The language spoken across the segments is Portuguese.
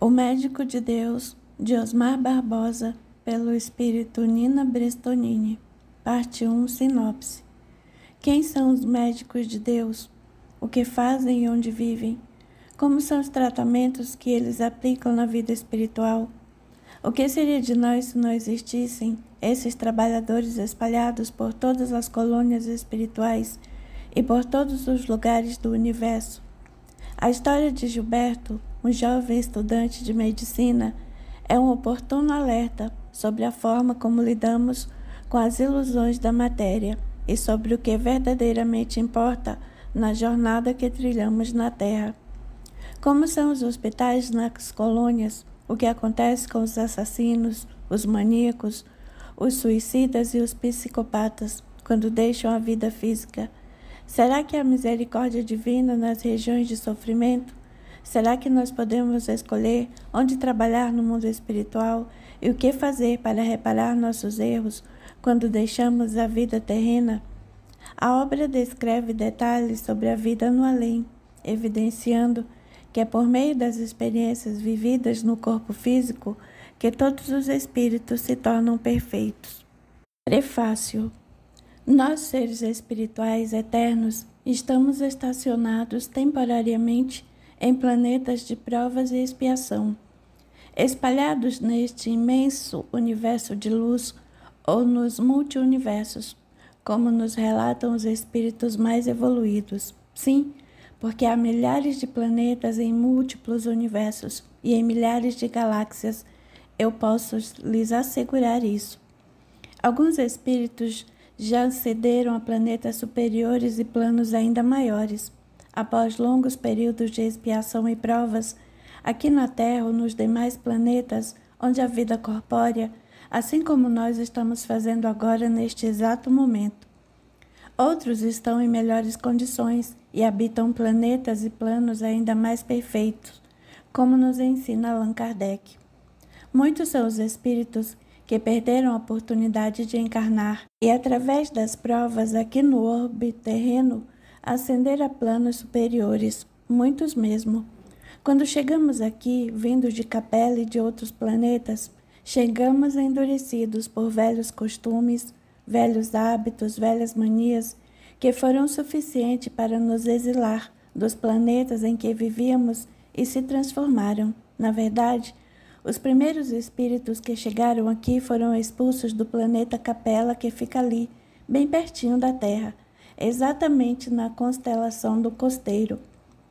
O Médico de Deus, de Osmar Barbosa, pelo Espírito Nina Brestonini. Parte 1 Sinopse. Quem são os médicos de Deus? O que fazem e onde vivem? Como são os tratamentos que eles aplicam na vida espiritual? O que seria de nós se não existissem esses trabalhadores espalhados por todas as colônias espirituais e por todos os lugares do universo? A história de Gilberto um jovem estudante de medicina, é um oportuno alerta sobre a forma como lidamos com as ilusões da matéria e sobre o que verdadeiramente importa na jornada que trilhamos na Terra. Como são os hospitais nas colônias, o que acontece com os assassinos, os maníacos, os suicidas e os psicopatas quando deixam a vida física? Será que a misericórdia divina nas regiões de sofrimento Será que nós podemos escolher onde trabalhar no mundo espiritual e o que fazer para reparar nossos erros quando deixamos a vida terrena? A obra descreve detalhes sobre a vida no além, evidenciando que é por meio das experiências vividas no corpo físico que todos os espíritos se tornam perfeitos. Prefácio Nós, seres espirituais eternos, estamos estacionados temporariamente em planetas de provas e expiação. Espalhados neste imenso universo de luz ou nos multiuniversos, como nos relatam os espíritos mais evoluídos. Sim, porque há milhares de planetas em múltiplos universos e em milhares de galáxias. Eu posso lhes assegurar isso. Alguns espíritos já cederam a planetas superiores e planos ainda maiores após longos períodos de expiação e provas, aqui na Terra ou nos demais planetas, onde a vida corpórea, assim como nós estamos fazendo agora neste exato momento. Outros estão em melhores condições e habitam planetas e planos ainda mais perfeitos, como nos ensina Allan Kardec. Muitos são os espíritos que perderam a oportunidade de encarnar e, através das provas aqui no orbe terreno, ascender a planos superiores, muitos mesmo. Quando chegamos aqui, vindos de Capela e de outros planetas, chegamos endurecidos por velhos costumes, velhos hábitos, velhas manias, que foram suficientes para nos exilar dos planetas em que vivíamos e se transformaram. Na verdade, os primeiros espíritos que chegaram aqui foram expulsos do planeta Capela que fica ali, bem pertinho da Terra exatamente na constelação do Costeiro.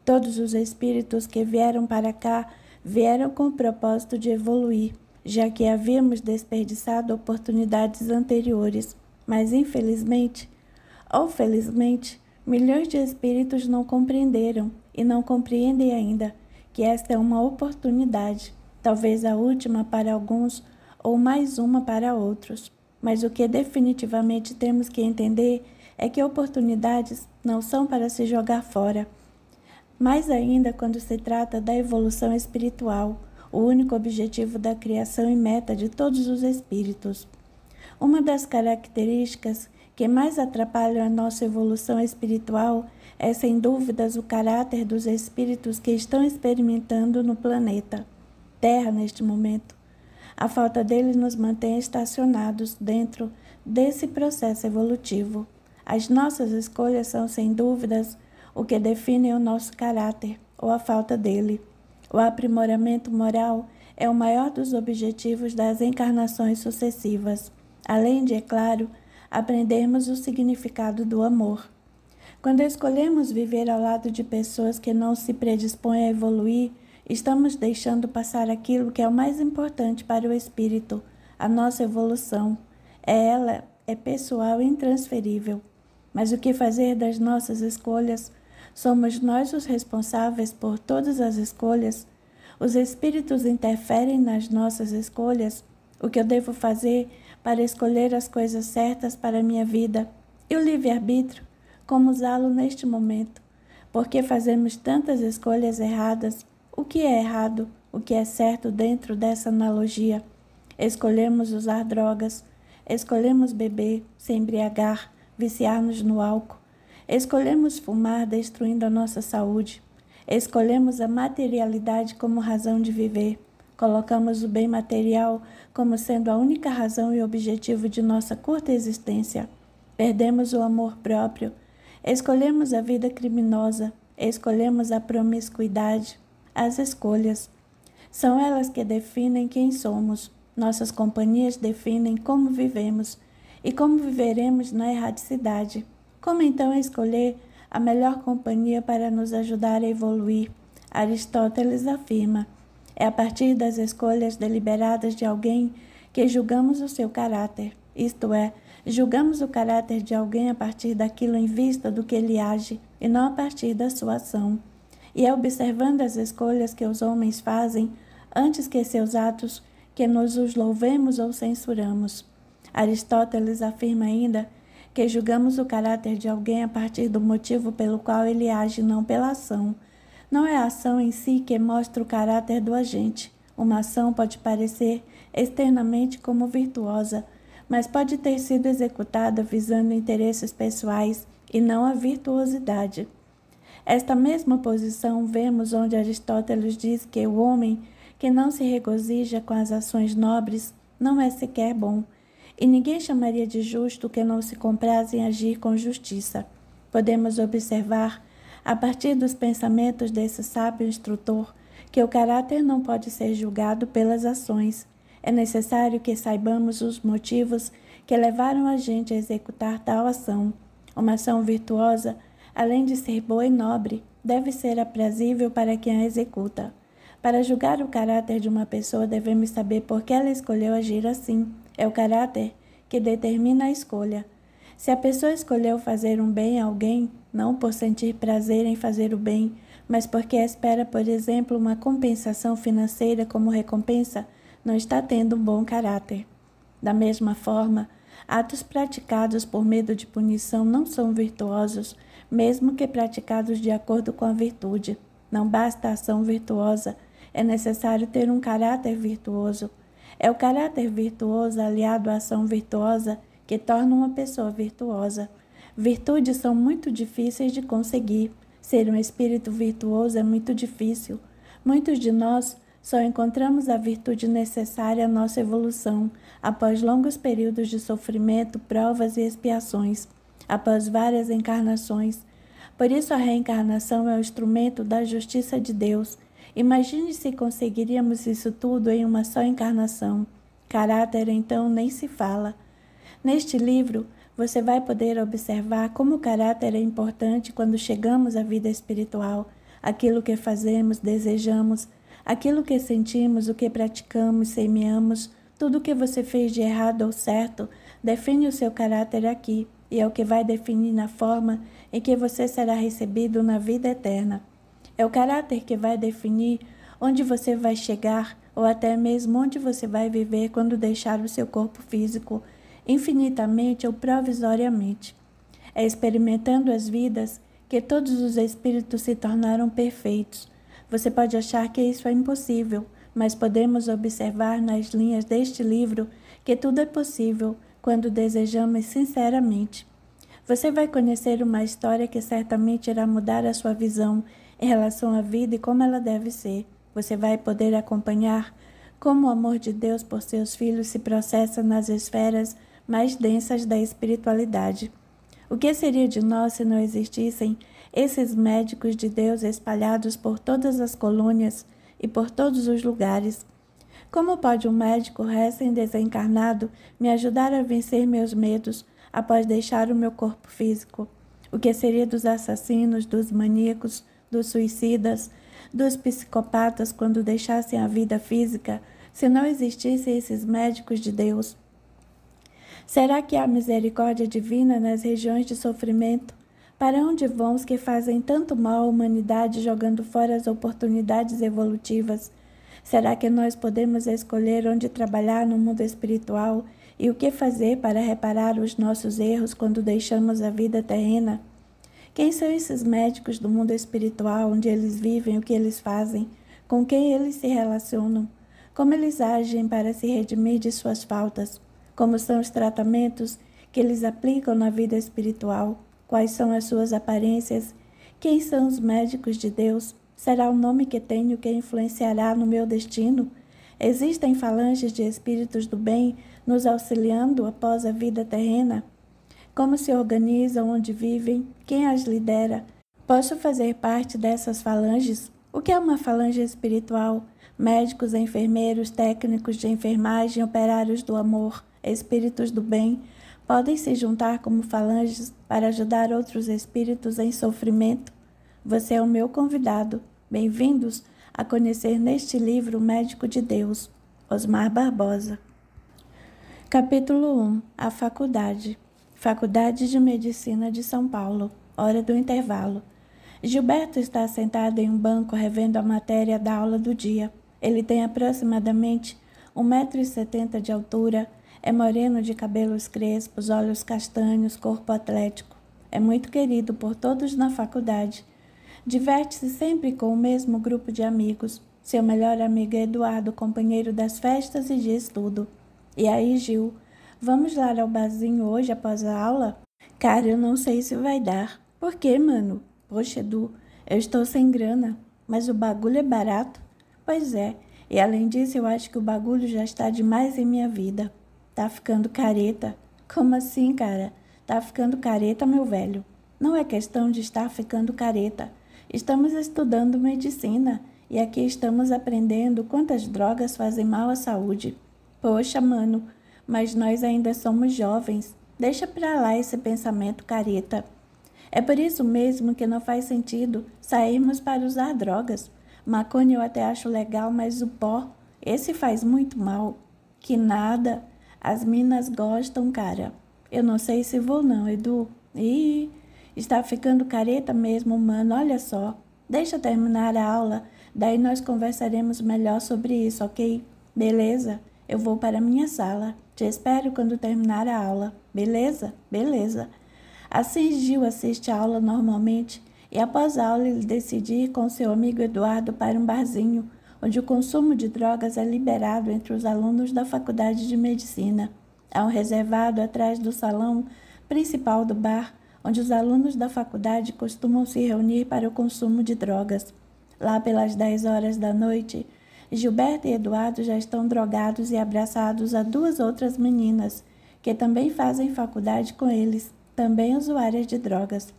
Todos os espíritos que vieram para cá vieram com o propósito de evoluir, já que havíamos desperdiçado oportunidades anteriores. Mas infelizmente, ou felizmente, milhões de espíritos não compreenderam e não compreendem ainda que esta é uma oportunidade, talvez a última para alguns ou mais uma para outros. Mas o que definitivamente temos que entender é que oportunidades não são para se jogar fora. Mais ainda quando se trata da evolução espiritual, o único objetivo da criação e meta de todos os espíritos. Uma das características que mais atrapalham a nossa evolução espiritual é, sem dúvidas, o caráter dos espíritos que estão experimentando no planeta Terra neste momento. A falta dele nos mantém estacionados dentro desse processo evolutivo. As nossas escolhas são, sem dúvidas, o que define o nosso caráter ou a falta dele. O aprimoramento moral é o maior dos objetivos das encarnações sucessivas, além de, é claro, aprendermos o significado do amor. Quando escolhemos viver ao lado de pessoas que não se predispõem a evoluir, estamos deixando passar aquilo que é o mais importante para o espírito, a nossa evolução. É ela é pessoal e intransferível. Mas o que fazer das nossas escolhas? Somos nós os responsáveis por todas as escolhas? Os espíritos interferem nas nossas escolhas? O que eu devo fazer para escolher as coisas certas para a minha vida? E o livre-arbítrio? Como usá-lo neste momento? Porque fazemos tantas escolhas erradas? O que é errado? O que é certo dentro dessa analogia? Escolhemos usar drogas, escolhemos beber, se embriagar, viciar-nos no álcool. Escolhemos fumar, destruindo a nossa saúde. Escolhemos a materialidade como razão de viver. Colocamos o bem material como sendo a única razão e objetivo de nossa curta existência. Perdemos o amor próprio. Escolhemos a vida criminosa. Escolhemos a promiscuidade. As escolhas. São elas que definem quem somos. Nossas companhias definem como vivemos. E como viveremos na erradicidade? Como então escolher a melhor companhia para nos ajudar a evoluir? Aristóteles afirma: é a partir das escolhas deliberadas de alguém que julgamos o seu caráter, isto é, julgamos o caráter de alguém a partir daquilo em vista do que ele age e não a partir da sua ação. E é observando as escolhas que os homens fazem antes que seus atos que nos os louvemos ou censuramos. Aristóteles afirma ainda que julgamos o caráter de alguém a partir do motivo pelo qual ele age, não pela ação. Não é a ação em si que mostra o caráter do agente. Uma ação pode parecer externamente como virtuosa, mas pode ter sido executada visando interesses pessoais e não a virtuosidade. Esta mesma posição vemos onde Aristóteles diz que o homem que não se regozija com as ações nobres não é sequer bom e ninguém chamaria de justo que não se comprasse em agir com justiça. Podemos observar, a partir dos pensamentos desse sábio instrutor, que o caráter não pode ser julgado pelas ações. É necessário que saibamos os motivos que levaram a gente a executar tal ação. Uma ação virtuosa, além de ser boa e nobre, deve ser aprazível para quem a executa. Para julgar o caráter de uma pessoa, devemos saber por que ela escolheu agir assim. É o caráter que determina a escolha. Se a pessoa escolheu fazer um bem a alguém, não por sentir prazer em fazer o bem, mas porque espera, por exemplo, uma compensação financeira como recompensa, não está tendo um bom caráter. Da mesma forma, atos praticados por medo de punição não são virtuosos, mesmo que praticados de acordo com a virtude. Não basta a ação virtuosa, é necessário ter um caráter virtuoso. É o caráter virtuoso aliado à ação virtuosa que torna uma pessoa virtuosa. Virtudes são muito difíceis de conseguir. Ser um espírito virtuoso é muito difícil. Muitos de nós só encontramos a virtude necessária à nossa evolução após longos períodos de sofrimento, provas e expiações, após várias encarnações. Por isso, a reencarnação é o instrumento da justiça de Deus Imagine se conseguiríamos isso tudo em uma só encarnação. Caráter, então, nem se fala. Neste livro, você vai poder observar como o caráter é importante quando chegamos à vida espiritual, aquilo que fazemos, desejamos, aquilo que sentimos, o que praticamos, semeamos, tudo o que você fez de errado ou certo, define o seu caráter aqui e é o que vai definir na forma em que você será recebido na vida eterna. É o caráter que vai definir onde você vai chegar ou até mesmo onde você vai viver quando deixar o seu corpo físico infinitamente ou provisoriamente. É experimentando as vidas que todos os espíritos se tornaram perfeitos. Você pode achar que isso é impossível, mas podemos observar nas linhas deste livro que tudo é possível quando desejamos sinceramente. Você vai conhecer uma história que certamente irá mudar a sua visão em relação à vida e como ela deve ser. Você vai poder acompanhar como o amor de Deus por seus filhos se processa nas esferas mais densas da espiritualidade. O que seria de nós se não existissem esses médicos de Deus espalhados por todas as colônias e por todos os lugares? Como pode um médico recém-desencarnado me ajudar a vencer meus medos após deixar o meu corpo físico? O que seria dos assassinos, dos maníacos, dos suicidas, dos psicopatas quando deixassem a vida física, se não existissem esses médicos de Deus? Será que há misericórdia divina nas regiões de sofrimento? Para onde vão os que fazem tanto mal à humanidade jogando fora as oportunidades evolutivas? Será que nós podemos escolher onde trabalhar no mundo espiritual e o que fazer para reparar os nossos erros quando deixamos a vida terrena? Quem são esses médicos do mundo espiritual, onde eles vivem, o que eles fazem, com quem eles se relacionam, como eles agem para se redimir de suas faltas, como são os tratamentos que eles aplicam na vida espiritual, quais são as suas aparências, quem são os médicos de Deus, será o nome que tenho que influenciará no meu destino? Existem falanges de espíritos do bem nos auxiliando após a vida terrena? como se organizam, onde vivem, quem as lidera. Posso fazer parte dessas falanges? O que é uma falange espiritual? Médicos, enfermeiros, técnicos de enfermagem, operários do amor, espíritos do bem, podem se juntar como falanges para ajudar outros espíritos em sofrimento? Você é o meu convidado. Bem-vindos a conhecer neste livro o Médico de Deus, Osmar Barbosa. Capítulo 1 A Faculdade Faculdade de Medicina de São Paulo, hora do intervalo. Gilberto está sentado em um banco revendo a matéria da aula do dia. Ele tem aproximadamente 1,70m de altura, é moreno de cabelos crespos, olhos castanhos, corpo atlético. É muito querido por todos na faculdade. Diverte-se sempre com o mesmo grupo de amigos. Seu melhor amigo é Eduardo, companheiro das festas e de estudo. E aí, Gil, Vamos lá ao barzinho hoje após a aula? Cara, eu não sei se vai dar. Por quê, mano? Poxa, Edu, eu estou sem grana, mas o bagulho é barato. Pois é, e além disso, eu acho que o bagulho já está demais em minha vida. Tá ficando careta. Como assim, cara? Tá ficando careta, meu velho. Não é questão de estar ficando careta. Estamos estudando medicina e aqui estamos aprendendo quantas drogas fazem mal à saúde. Poxa, mano, mas nós ainda somos jovens. Deixa para lá esse pensamento careta. É por isso mesmo que não faz sentido sairmos para usar drogas. Maconha eu até acho legal, mas o pó, esse faz muito mal. Que nada. As minas gostam, cara. Eu não sei se vou não, Edu. Ih, está ficando careta mesmo, mano. Olha só. Deixa terminar a aula, daí nós conversaremos melhor sobre isso, ok? Beleza? Eu vou para minha sala. Te espero quando terminar a aula. Beleza? Beleza. Assim Gil assiste a aula normalmente e após a aula ele decide ir com seu amigo Eduardo para um barzinho, onde o consumo de drogas é liberado entre os alunos da faculdade de medicina. Há um reservado atrás do salão principal do bar, onde os alunos da faculdade costumam se reunir para o consumo de drogas. Lá pelas 10 horas da noite, Gilberto e Eduardo já estão drogados e abraçados a duas outras meninas, que também fazem faculdade com eles, também usuárias de drogas.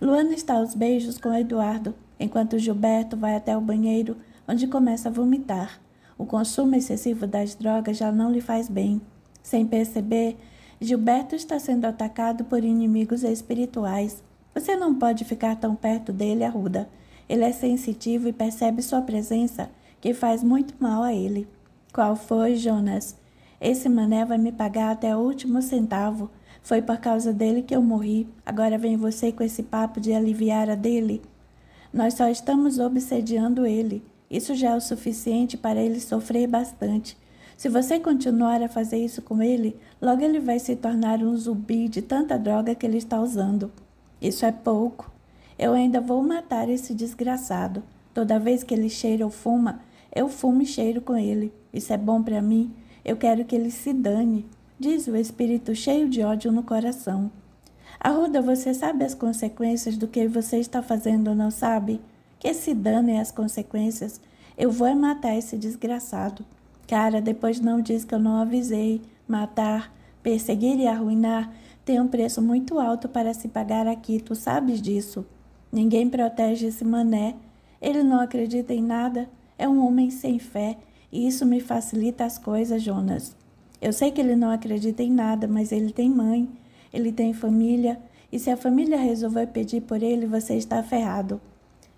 Luana está aos beijos com Eduardo, enquanto Gilberto vai até o banheiro, onde começa a vomitar. O consumo excessivo das drogas já não lhe faz bem. Sem perceber, Gilberto está sendo atacado por inimigos espirituais. Você não pode ficar tão perto dele, Arruda. Ele é sensitivo e percebe sua presença que faz muito mal a ele. Qual foi, Jonas? Esse mané vai me pagar até o último centavo. Foi por causa dele que eu morri. Agora vem você com esse papo de aliviar a dele. Nós só estamos obsediando ele. Isso já é o suficiente para ele sofrer bastante. Se você continuar a fazer isso com ele, logo ele vai se tornar um zumbi de tanta droga que ele está usando. Isso é pouco. Eu ainda vou matar esse desgraçado. Toda vez que ele cheira ou fuma, eu fumo e cheiro com ele. Isso é bom para mim. Eu quero que ele se dane, diz o espírito cheio de ódio no coração. Arruda, você sabe as consequências do que você está fazendo, não sabe? Que se danem as consequências. Eu vou é matar esse desgraçado. Cara, depois não diz que eu não avisei. Matar, perseguir e arruinar tem um preço muito alto para se pagar aqui, tu sabes disso. Ninguém protege esse mané. Ele não acredita em nada é um homem sem fé e isso me facilita as coisas, Jonas. Eu sei que ele não acredita em nada, mas ele tem mãe, ele tem família, e se a família resolver pedir por ele, você está ferrado.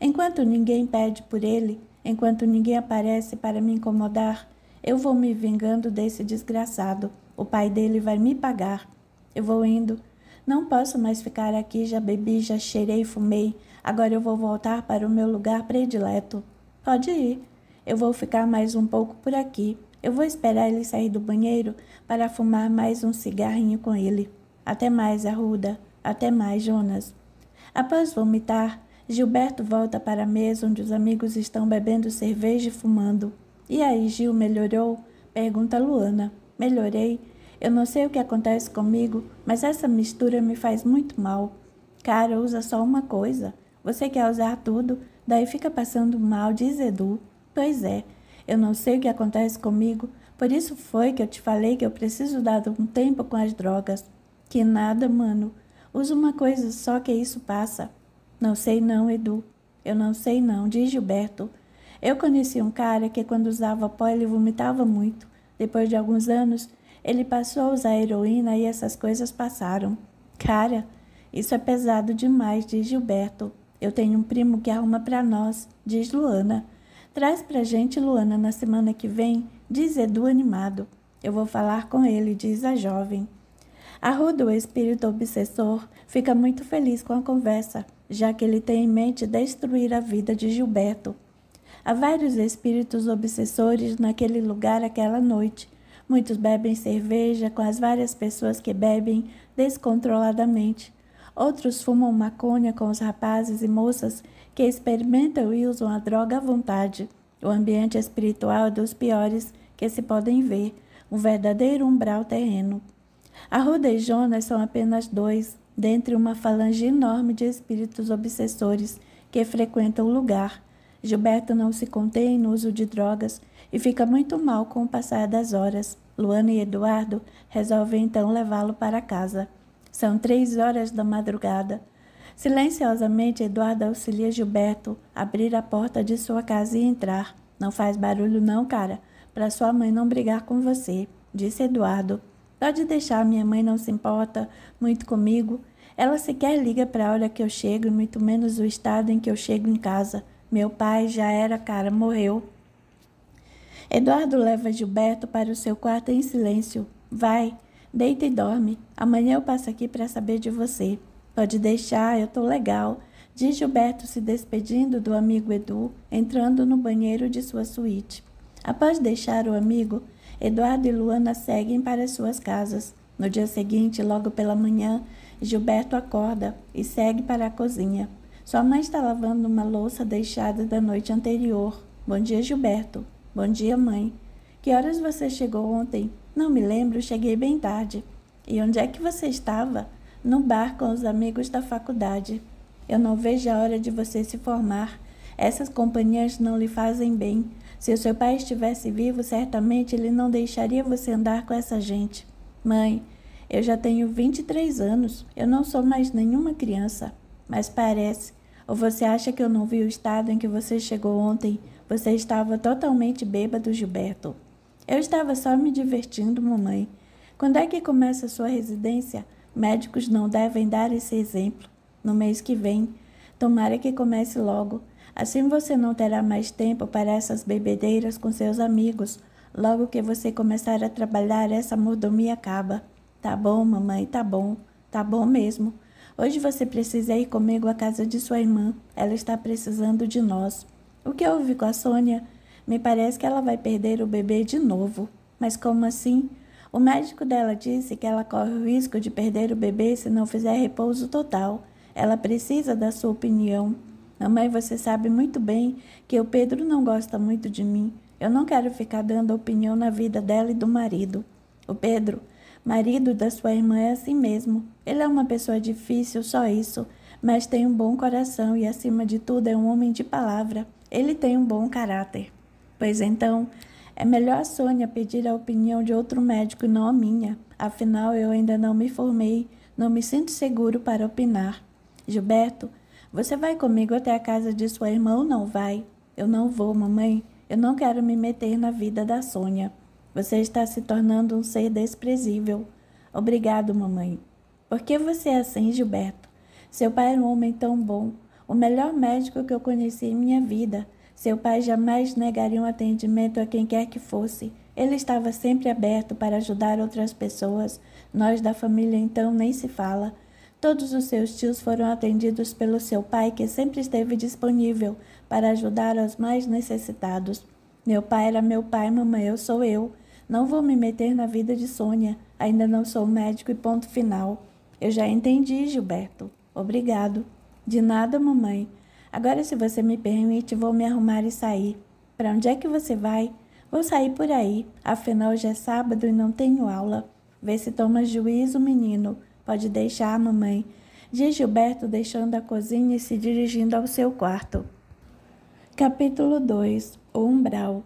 Enquanto ninguém pede por ele, enquanto ninguém aparece para me incomodar, eu vou me vingando desse desgraçado. O pai dele vai me pagar. Eu vou indo. Não posso mais ficar aqui, já bebi, já cheirei, fumei. Agora eu vou voltar para o meu lugar predileto. Pode ir. Eu vou ficar mais um pouco por aqui. Eu vou esperar ele sair do banheiro para fumar mais um cigarrinho com ele. Até mais, Arruda. Até mais, Jonas. Após vomitar, Gilberto volta para a mesa onde os amigos estão bebendo cerveja e fumando. E aí, Gil, melhorou? Pergunta Luana. Melhorei. Eu não sei o que acontece comigo, mas essa mistura me faz muito mal. Cara, usa só uma coisa. Você quer usar tudo? Daí fica passando mal, diz Edu. Pois é, eu não sei o que acontece comigo, por isso foi que eu te falei que eu preciso dar um tempo com as drogas. Que nada, mano. Usa uma coisa só que isso passa. Não sei não, Edu. Eu não sei não, diz Gilberto. Eu conheci um cara que quando usava pó ele vomitava muito. Depois de alguns anos, ele passou a usar heroína e essas coisas passaram. Cara, isso é pesado demais, diz Gilberto. Eu tenho um primo que é arruma para nós, diz Luana. Traz para gente, Luana, na semana que vem, diz Edu animado. Eu vou falar com ele, diz a jovem. Arruda, o espírito obsessor, fica muito feliz com a conversa, já que ele tem em mente destruir a vida de Gilberto. Há vários espíritos obsessores naquele lugar aquela noite. Muitos bebem cerveja com as várias pessoas que bebem descontroladamente. Outros fumam maconha com os rapazes e moças que experimentam e usam a droga à vontade. O ambiente espiritual é dos piores que se podem ver, um verdadeiro umbral terreno. A Ruda e Jonas são apenas dois, dentre uma falange enorme de espíritos obsessores que frequentam o lugar. Gilberto não se contém no uso de drogas e fica muito mal com o passar das horas. Luana e Eduardo resolvem então levá-lo para casa. São três horas da madrugada. Silenciosamente, Eduardo auxilia Gilberto a abrir a porta de sua casa e entrar. Não faz barulho, não, cara, para sua mãe não brigar com você, disse Eduardo. Pode deixar, minha mãe não se importa muito comigo. Ela sequer liga para a hora que eu chego, muito menos o estado em que eu chego em casa. Meu pai já era, cara, morreu. Eduardo leva Gilberto para o seu quarto em silêncio. Vai, Deita e dorme. Amanhã eu passo aqui para saber de você. Pode deixar, eu tô legal. Diz Gilberto se despedindo do amigo Edu, entrando no banheiro de sua suíte. Após deixar o amigo, Eduardo e Luana seguem para suas casas. No dia seguinte, logo pela manhã, Gilberto acorda e segue para a cozinha. Sua mãe está lavando uma louça deixada da noite anterior. Bom dia, Gilberto. Bom dia, mãe. Que horas você chegou ontem? Não me lembro, cheguei bem tarde. E onde é que você estava? No bar com os amigos da faculdade. Eu não vejo a hora de você se formar. Essas companhias não lhe fazem bem. Se o seu pai estivesse vivo, certamente ele não deixaria você andar com essa gente. Mãe, eu já tenho 23 anos. Eu não sou mais nenhuma criança. Mas parece. Ou você acha que eu não vi o estado em que você chegou ontem? Você estava totalmente bêbado, Gilberto. Eu estava só me divertindo, mamãe. Quando é que começa a sua residência? Médicos não devem dar esse exemplo. No mês que vem. Tomara que comece logo. Assim você não terá mais tempo para essas bebedeiras com seus amigos. Logo que você começar a trabalhar, essa mordomia acaba. Tá bom, mamãe, tá bom. Tá bom mesmo. Hoje você precisa ir comigo à casa de sua irmã. Ela está precisando de nós. O que houve com a Sônia? Me parece que ela vai perder o bebê de novo. Mas como assim? O médico dela disse que ela corre o risco de perder o bebê se não fizer repouso total. Ela precisa da sua opinião. Mamãe, você sabe muito bem que o Pedro não gosta muito de mim. Eu não quero ficar dando opinião na vida dela e do marido. O Pedro, marido da sua irmã, é assim mesmo. Ele é uma pessoa difícil, só isso, mas tem um bom coração e, acima de tudo, é um homem de palavra. Ele tem um bom caráter. Pois então, é melhor a Sônia pedir a opinião de outro médico e não a minha. Afinal, eu ainda não me formei, não me sinto seguro para opinar. Gilberto, você vai comigo até a casa de sua irmã ou não vai? Eu não vou, mamãe. Eu não quero me meter na vida da Sônia. Você está se tornando um ser desprezível. Obrigado, mamãe. Por que você é assim, Gilberto? Seu pai era um homem tão bom, o melhor médico que eu conheci em minha vida. Seu pai jamais negaria um atendimento a quem quer que fosse. Ele estava sempre aberto para ajudar outras pessoas. Nós da família então nem se fala. Todos os seus tios foram atendidos pelo seu pai, que sempre esteve disponível para ajudar os mais necessitados. Meu pai era meu pai, mamãe, eu sou eu. Não vou me meter na vida de Sônia. Ainda não sou médico e ponto final. Eu já entendi, Gilberto. Obrigado. De nada, mamãe. Agora, se você me permite, vou me arrumar e sair. Para onde é que você vai? Vou sair por aí. Afinal, já é sábado e não tenho aula. Vê se toma juízo, menino. Pode deixar, mamãe. Diz Gilberto deixando a cozinha e se dirigindo ao seu quarto. Capítulo 2 O Umbral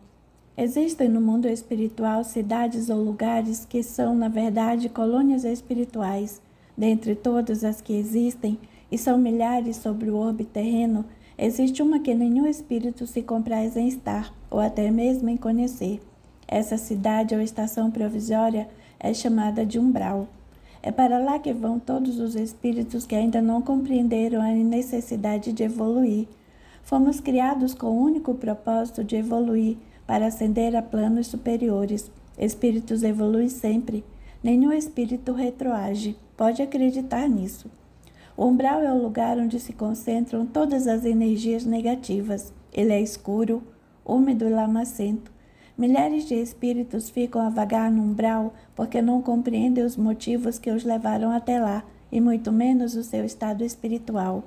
Existem no mundo espiritual cidades ou lugares que são, na verdade, colônias espirituais. Dentre todas as que existem, e são milhares sobre o orbe terreno, Existe uma que nenhum espírito se compraz em estar, ou até mesmo em conhecer. Essa cidade ou estação provisória é chamada de umbral. É para lá que vão todos os espíritos que ainda não compreenderam a necessidade de evoluir. Fomos criados com o único propósito de evoluir para ascender a planos superiores. Espíritos evoluem sempre. Nenhum espírito retroage. Pode acreditar nisso. O umbral é o lugar onde se concentram todas as energias negativas. Ele é escuro, úmido e lamacento. Milhares de espíritos ficam a vagar no umbral porque não compreendem os motivos que os levaram até lá, e muito menos o seu estado espiritual.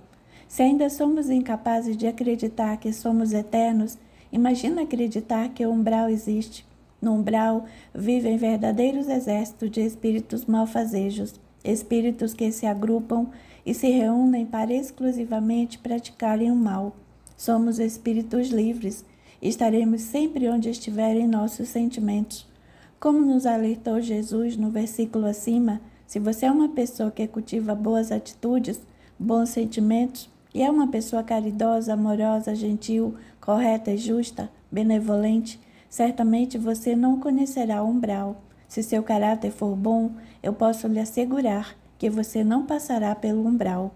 Se ainda somos incapazes de acreditar que somos eternos, imagina acreditar que o umbral existe. No umbral vivem verdadeiros exércitos de espíritos malfazejos, espíritos que se agrupam e se reúnem para exclusivamente praticarem o mal. Somos espíritos livres, estaremos sempre onde estiverem nossos sentimentos. Como nos alertou Jesus no versículo acima, se você é uma pessoa que cultiva boas atitudes, bons sentimentos e é uma pessoa caridosa, amorosa, gentil, correta e justa, benevolente, certamente você não conhecerá o umbral. Se seu caráter for bom, eu posso lhe assegurar que você não passará pelo umbral.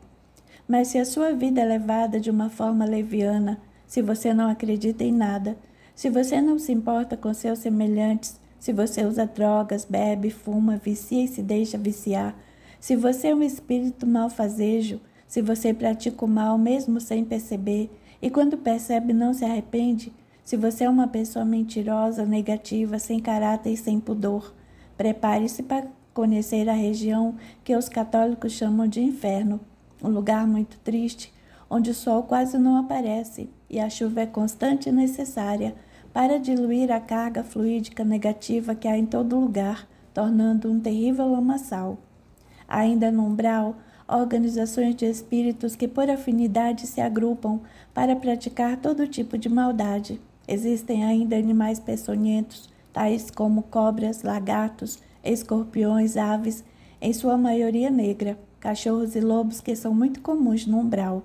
Mas se a sua vida é levada de uma forma leviana, se você não acredita em nada, se você não se importa com seus semelhantes, se você usa drogas, bebe, fuma, vicia e se deixa viciar, se você é um espírito malfazejo, se você pratica o mal mesmo sem perceber e quando percebe não se arrepende, se você é uma pessoa mentirosa, negativa, sem caráter e sem pudor, prepare-se para conhecer a região que os católicos chamam de inferno, um lugar muito triste, onde o sol quase não aparece e a chuva é constante e necessária para diluir a carga fluídica negativa que há em todo lugar, tornando um terrível lamaçal. Ainda no umbral, organizações de espíritos que por afinidade se agrupam para praticar todo tipo de maldade. Existem ainda animais peçonhentos, tais como cobras, lagartos, escorpiões, aves, em sua maioria negra, cachorros e lobos que são muito comuns no umbral.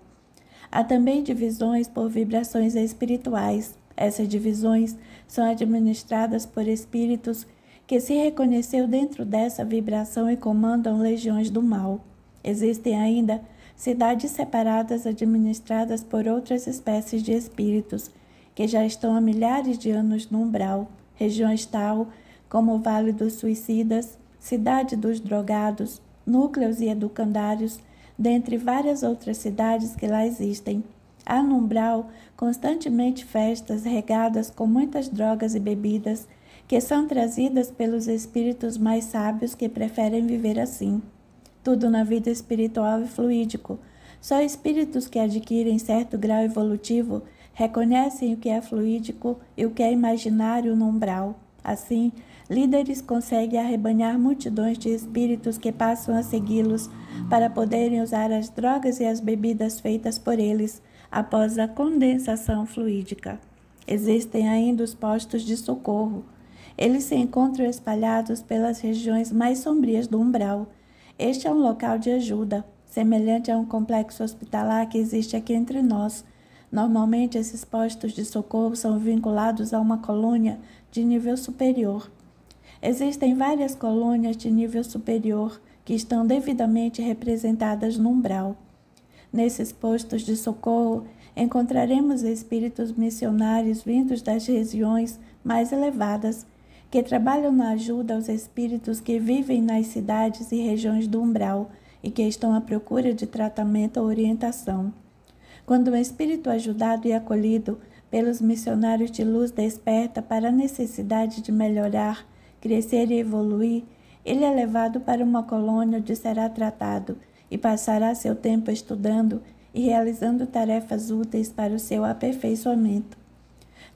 Há também divisões por vibrações espirituais. Essas divisões são administradas por espíritos que se reconheceu dentro dessa vibração e comandam legiões do mal. Existem ainda cidades separadas administradas por outras espécies de espíritos que já estão há milhares de anos no umbral. Regiões tal como o Vale dos Suicidas, Cidade dos Drogados, Núcleos e Educandários, dentre várias outras cidades que lá existem. Há no umbral constantemente festas regadas com muitas drogas e bebidas que são trazidas pelos espíritos mais sábios que preferem viver assim. Tudo na vida espiritual é fluídico. Só espíritos que adquirem certo grau evolutivo reconhecem o que é fluídico e o que é imaginário no umbral. Assim, Líderes conseguem arrebanhar multidões de espíritos que passam a segui-los para poderem usar as drogas e as bebidas feitas por eles após a condensação fluídica. Existem ainda os postos de socorro. Eles se encontram espalhados pelas regiões mais sombrias do umbral. Este é um local de ajuda, semelhante a um complexo hospitalar que existe aqui entre nós. Normalmente, esses postos de socorro são vinculados a uma colônia de nível superior. Existem várias colônias de nível superior que estão devidamente representadas no umbral. Nesses postos de socorro, encontraremos espíritos missionários vindos das regiões mais elevadas que trabalham na ajuda aos espíritos que vivem nas cidades e regiões do umbral e que estão à procura de tratamento ou orientação. Quando o espírito ajudado e acolhido pelos missionários de luz desperta para a necessidade de melhorar crescer e evoluir, ele é levado para uma colônia onde será tratado e passará seu tempo estudando e realizando tarefas úteis para o seu aperfeiçoamento.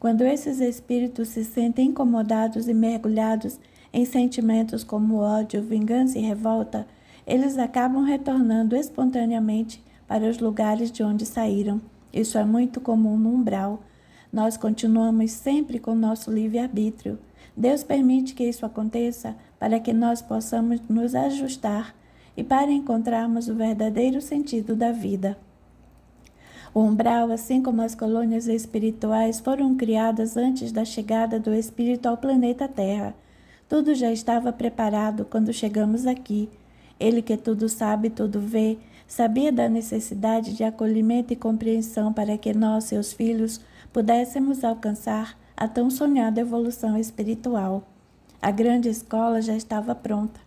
Quando esses espíritos se sentem incomodados e mergulhados em sentimentos como ódio, vingança e revolta, eles acabam retornando espontaneamente para os lugares de onde saíram. Isso é muito comum no umbral. Nós continuamos sempre com nosso livre-arbítrio, Deus permite que isso aconteça para que nós possamos nos ajustar e para encontrarmos o verdadeiro sentido da vida. O umbral, assim como as colônias espirituais, foram criadas antes da chegada do espírito ao planeta Terra. Tudo já estava preparado quando chegamos aqui. Ele que tudo sabe, tudo vê, sabia da necessidade de acolhimento e compreensão para que nós, seus filhos, pudéssemos alcançar a tão sonhada evolução espiritual. A grande escola já estava pronta.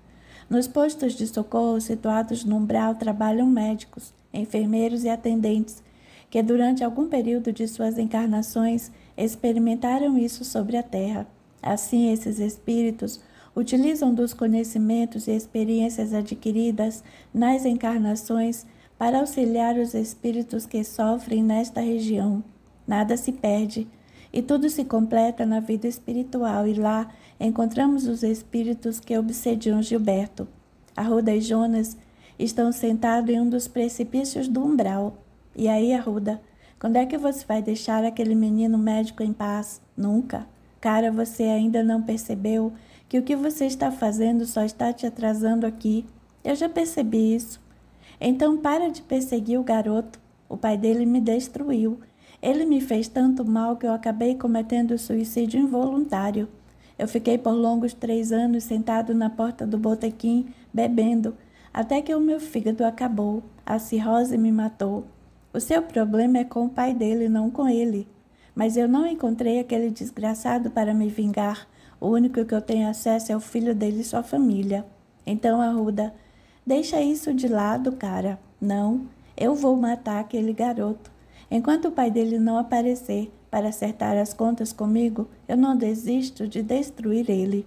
Nos postos de socorro situados no umbral trabalham médicos, enfermeiros e atendentes, que durante algum período de suas encarnações experimentaram isso sobre a Terra. Assim, esses espíritos utilizam dos conhecimentos e experiências adquiridas nas encarnações para auxiliar os espíritos que sofrem nesta região. Nada se perde, e tudo se completa na vida espiritual, e lá encontramos os espíritos que obsediam Gilberto. Arruda e Jonas estão sentados em um dos precipícios do umbral. E aí, Arruda, quando é que você vai deixar aquele menino médico em paz? Nunca. Cara, você ainda não percebeu que o que você está fazendo só está te atrasando aqui. Eu já percebi isso. Então para de perseguir o garoto. O pai dele me destruiu ele me fez tanto mal que eu acabei cometendo suicídio involuntário. Eu fiquei por longos três anos sentado na porta do botequim, bebendo, até que o meu fígado acabou. A cirrose me matou. O seu problema é com o pai dele, não com ele. Mas eu não encontrei aquele desgraçado para me vingar. O único que eu tenho acesso é o filho dele e sua família. Então, Arruda, deixa isso de lado, cara. Não, eu vou matar aquele garoto. Enquanto o pai dele não aparecer para acertar as contas comigo, eu não desisto de destruir ele.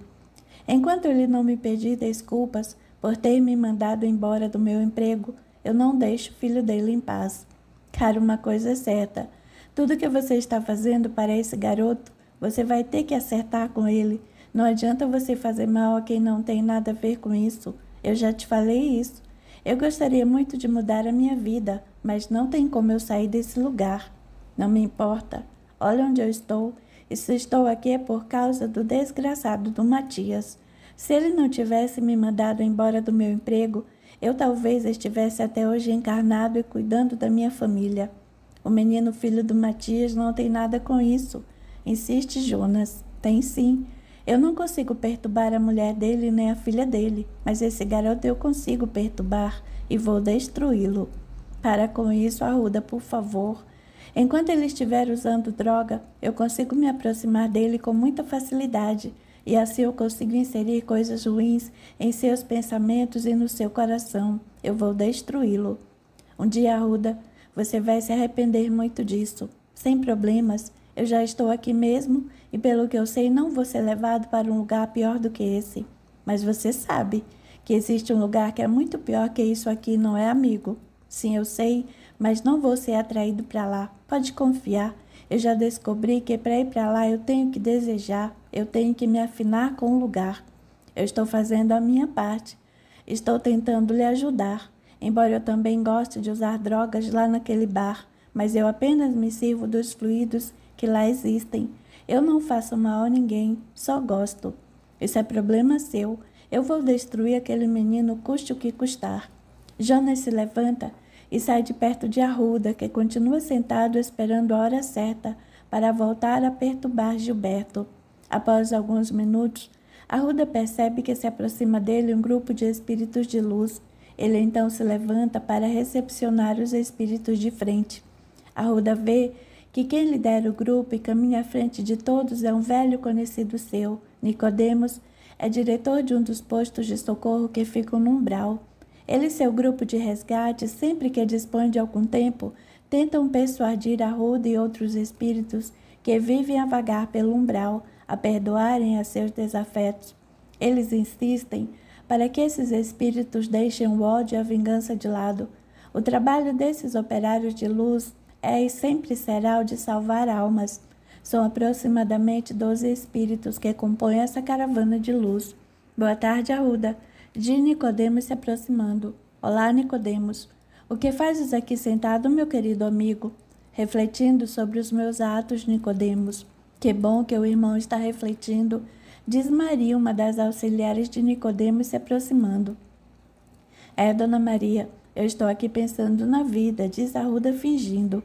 Enquanto ele não me pedir desculpas por ter me mandado embora do meu emprego, eu não deixo o filho dele em paz. Cara, uma coisa é certa: tudo que você está fazendo para esse garoto, você vai ter que acertar com ele. Não adianta você fazer mal a quem não tem nada a ver com isso. Eu já te falei isso. Eu gostaria muito de mudar a minha vida, mas não tem como eu sair desse lugar. Não me importa. Olha onde eu estou. E se estou aqui é por causa do desgraçado do Matias. Se ele não tivesse me mandado embora do meu emprego, eu talvez estivesse até hoje encarnado e cuidando da minha família. O menino filho do Matias não tem nada com isso. Insiste, Jonas. Tem sim. Eu não consigo perturbar a mulher dele nem a filha dele, mas esse garoto eu consigo perturbar e vou destruí-lo. Para com isso, Arruda, por favor. Enquanto ele estiver usando droga, eu consigo me aproximar dele com muita facilidade, e assim eu consigo inserir coisas ruins em seus pensamentos e no seu coração. Eu vou destruí-lo. Um dia, Arruda, você vai se arrepender muito disso. Sem problemas, eu já estou aqui mesmo e pelo que eu sei, não vou ser levado para um lugar pior do que esse. Mas você sabe que existe um lugar que é muito pior que isso aqui, não é, amigo? Sim, eu sei, mas não vou ser atraído para lá. Pode confiar. Eu já descobri que para ir para lá eu tenho que desejar, eu tenho que me afinar com o lugar. Eu estou fazendo a minha parte. Estou tentando lhe ajudar. Embora eu também goste de usar drogas lá naquele bar, mas eu apenas me sirvo dos fluidos que lá existem. Eu não faço mal a ninguém, só gosto. Isso é problema seu. Eu vou destruir aquele menino, custe o que custar. Jonas se levanta e sai de perto de Arruda, que continua sentado esperando a hora certa para voltar a perturbar Gilberto. Após alguns minutos, Arruda percebe que se aproxima dele um grupo de espíritos de luz. Ele então se levanta para recepcionar os espíritos de frente. Arruda vê que quem lidera o grupo e caminha à frente de todos é um velho conhecido seu, Nicodemos, é diretor de um dos postos de socorro que ficam no umbral. Ele e seu grupo de resgate, sempre que dispõe de algum tempo, tentam persuadir a Ruda e outros espíritos que vivem a vagar pelo umbral a perdoarem a seus desafetos. Eles insistem para que esses espíritos deixem o ódio e a vingança de lado. O trabalho desses operários de luz é e sempre será o de salvar almas. São aproximadamente 12 espíritos que compõem essa caravana de luz. Boa tarde, Arruda. De Nicodemos se aproximando. Olá, Nicodemos. O que fazes aqui sentado, meu querido amigo? Refletindo sobre os meus atos, Nicodemos. Que bom que o irmão está refletindo, diz Maria, uma das auxiliares de Nicodemos se aproximando. É, Dona Maria, eu estou aqui pensando na vida, diz Arruda fingindo.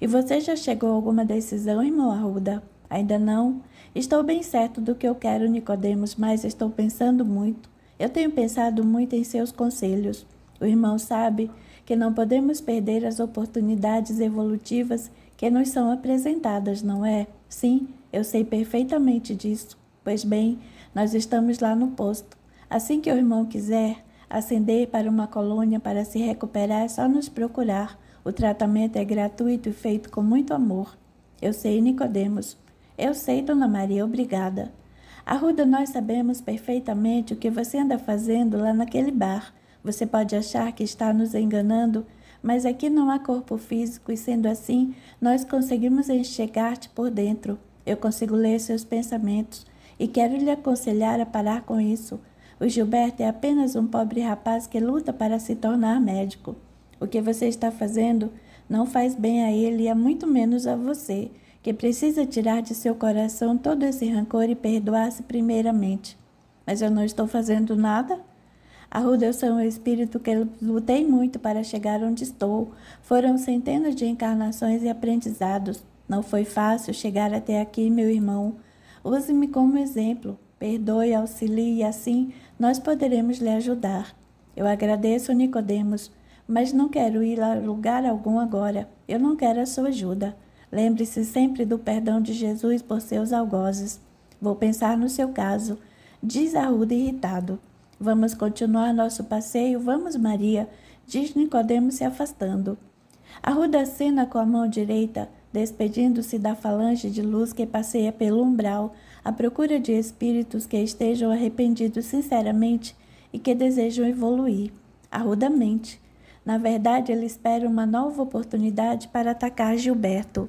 E você já chegou a alguma decisão, irmão Arruda? Ainda não? Estou bem certo do que eu quero, Nicodemos, mas estou pensando muito. Eu tenho pensado muito em seus conselhos. O irmão sabe que não podemos perder as oportunidades evolutivas que nos são apresentadas, não é? Sim, eu sei perfeitamente disso. Pois bem, nós estamos lá no posto. Assim que o irmão quiser, ascender para uma colônia para se recuperar, é só nos procurar. O tratamento é gratuito e feito com muito amor. Eu sei, Nicodemos. Eu sei, Dona Maria, obrigada. Arruda, nós sabemos perfeitamente o que você anda fazendo lá naquele bar. Você pode achar que está nos enganando, mas aqui não há corpo físico e, sendo assim, nós conseguimos enxergar-te por dentro. Eu consigo ler seus pensamentos e quero lhe aconselhar a parar com isso. O Gilberto é apenas um pobre rapaz que luta para se tornar médico. O que você está fazendo não faz bem a ele e é muito menos a você, que precisa tirar de seu coração todo esse rancor e perdoar-se primeiramente. Mas eu não estou fazendo nada? Arruda, eu sou um espírito que lutei muito para chegar onde estou. Foram centenas de encarnações e aprendizados. Não foi fácil chegar até aqui, meu irmão. Use-me como exemplo. Perdoe, auxilie e assim nós poderemos lhe ajudar. Eu agradeço, Nicodemos, mas não quero ir a lugar algum agora. Eu não quero a sua ajuda. Lembre-se sempre do perdão de Jesus por seus algozes. Vou pensar no seu caso, diz Arruda irritado. Vamos continuar nosso passeio, vamos, Maria, diz Nicodemos se afastando. Arruda acena com a mão direita, despedindo-se da falange de luz que passeia pelo umbral, à procura de espíritos que estejam arrependidos sinceramente e que desejam evoluir, arrudamente. Na verdade, ele espera uma nova oportunidade para atacar Gilberto.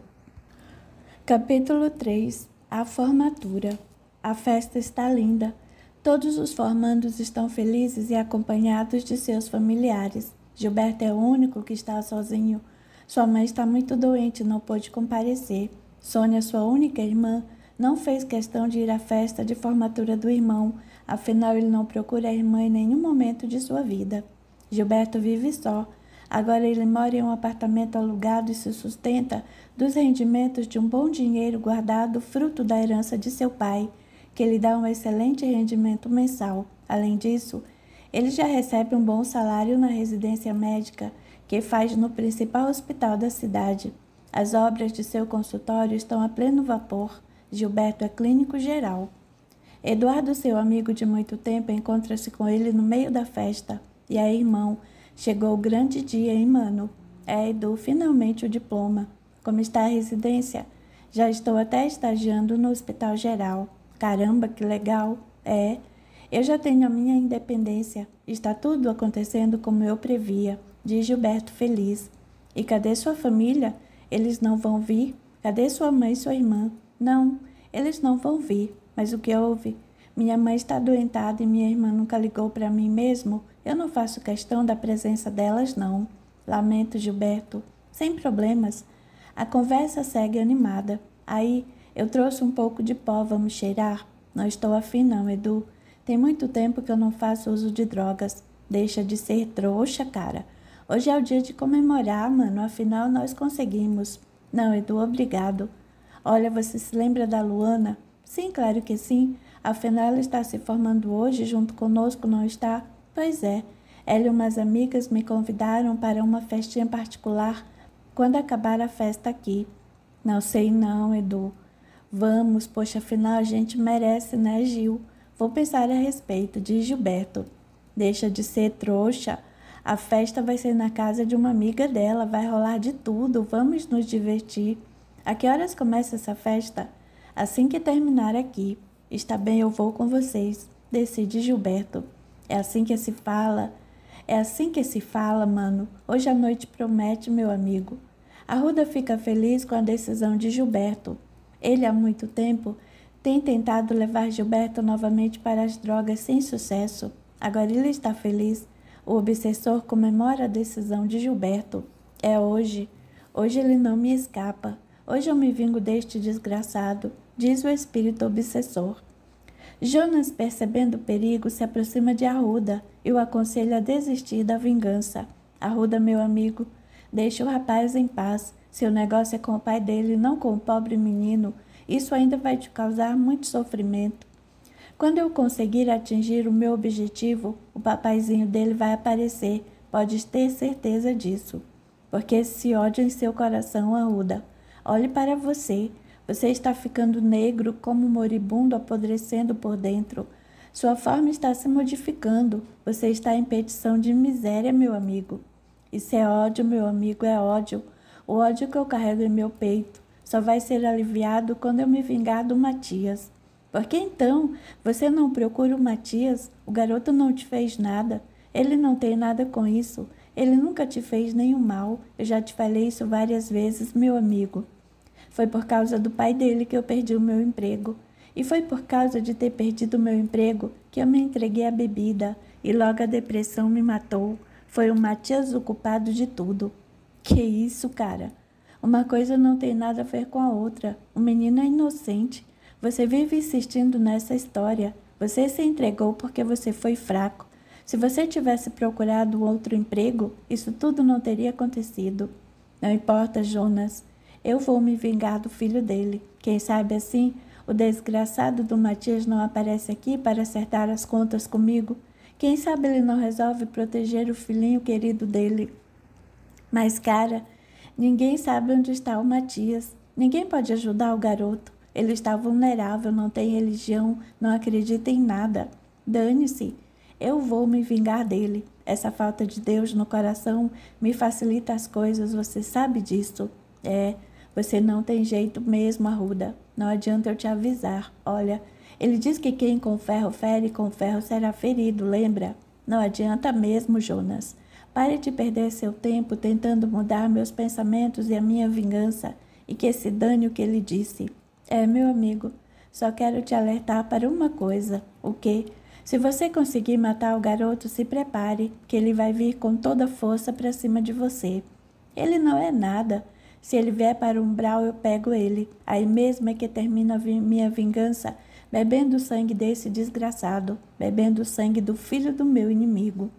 Capítulo 3 A formatura. A festa está linda. Todos os formandos estão felizes e acompanhados de seus familiares. Gilberto é o único que está sozinho. Sua mãe está muito doente e não pôde comparecer. Sônia, sua única irmã, não fez questão de ir à festa de formatura do irmão, afinal ele não procura a irmã em nenhum momento de sua vida. Gilberto vive só. Agora ele mora em um apartamento alugado e se sustenta dos rendimentos de um bom dinheiro guardado fruto da herança de seu pai, que lhe dá um excelente rendimento mensal. Além disso, ele já recebe um bom salário na residência médica que faz no principal hospital da cidade. As obras de seu consultório estão a pleno vapor. Gilberto é clínico geral. Eduardo, seu amigo de muito tempo, encontra-se com ele no meio da festa. E aí, irmão, chegou o grande dia, hein, mano? É, Edu, finalmente o diploma. Como está a residência? Já estou até estagiando no Hospital Geral. Caramba, que legal! É, eu já tenho a minha independência. Está tudo acontecendo como eu previa, diz Gilberto feliz. E cadê sua família? Eles não vão vir? Cadê sua mãe e sua irmã? Não, eles não vão vir. Mas o que houve? Minha mãe está doentada e minha irmã nunca ligou para mim mesmo. Eu não faço questão da presença delas, não. Lamento, Gilberto. Sem problemas. A conversa segue animada. Aí, eu trouxe um pouco de pó, vamos cheirar? Não estou afim, não, Edu. Tem muito tempo que eu não faço uso de drogas. Deixa de ser trouxa, cara. Hoje é o dia de comemorar, mano. Afinal, nós conseguimos. Não, Edu, obrigado. Olha, você se lembra da Luana? Sim, claro que sim. Afinal, ela está se formando hoje junto conosco, não está? Pois é. Ela e umas amigas me convidaram para uma festinha particular quando acabar a festa aqui. Não sei não, Edu. Vamos, poxa, afinal a gente merece, né, Gil? Vou pensar a respeito, diz Gilberto. Deixa de ser trouxa. A festa vai ser na casa de uma amiga dela, vai rolar de tudo, vamos nos divertir. A que horas começa essa festa? Assim que terminar aqui. Está bem, eu vou com vocês, decide Gilberto. É assim que se fala. É assim que se fala, mano. Hoje a noite promete, meu amigo. Arruda fica feliz com a decisão de Gilberto. Ele há muito tempo tem tentado levar Gilberto novamente para as drogas sem sucesso. Agora ele está feliz. O obsessor comemora a decisão de Gilberto. É hoje. Hoje ele não me escapa. Hoje eu me vingo deste desgraçado, diz o espírito obsessor. Jonas, percebendo o perigo, se aproxima de Arruda e o aconselha a desistir da vingança. Arruda, meu amigo, deixe o rapaz em paz. Seu negócio é com o pai dele, não com o pobre menino. Isso ainda vai te causar muito sofrimento. Quando eu conseguir atingir o meu objetivo, o papaizinho dele vai aparecer. Pode ter certeza disso. Porque esse ódio em seu coração, Arruda. Olhe para você. Você está ficando negro como um moribundo apodrecendo por dentro. Sua forma está se modificando. Você está em petição de miséria, meu amigo. Isso é ódio, meu amigo, é ódio. O ódio que eu carrego em meu peito só vai ser aliviado quando eu me vingar do Matias. Porque então você não procura o Matias? O garoto não te fez nada. Ele não tem nada com isso. Ele nunca te fez nenhum mal. Eu já te falei isso várias vezes, meu amigo. Foi por causa do pai dele que eu perdi o meu emprego. E foi por causa de ter perdido o meu emprego que eu me entreguei à bebida e logo a depressão me matou. Foi o Matias o culpado de tudo. Que isso, cara? Uma coisa não tem nada a ver com a outra. O menino é inocente. Você vive insistindo nessa história. Você se entregou porque você foi fraco. Se você tivesse procurado outro emprego, isso tudo não teria acontecido. Não importa, Jonas. Eu vou me vingar do filho dele. Quem sabe assim, o desgraçado do Matias não aparece aqui para acertar as contas comigo. Quem sabe ele não resolve proteger o filhinho querido dele. Mas, cara, ninguém sabe onde está o Matias. Ninguém pode ajudar o garoto. Ele está vulnerável, não tem religião, não acredita em nada. Dane-se. Eu vou me vingar dele. Essa falta de Deus no coração me facilita as coisas, você sabe disso. É, você não tem jeito mesmo, Arruda. Não adianta eu te avisar. Olha, ele diz que quem com ferro fere, com ferro será ferido, lembra? Não adianta mesmo, Jonas. Pare de perder seu tempo tentando mudar meus pensamentos e a minha vingança, e que se dane o que ele disse. É, meu amigo, só quero te alertar para uma coisa: o que? Se você conseguir matar o garoto, se prepare, que ele vai vir com toda força para cima de você. Ele não é nada. Se ele vier para o umbral, eu pego ele. Aí mesmo é que termina minha vingança, bebendo o sangue desse desgraçado, bebendo o sangue do filho do meu inimigo.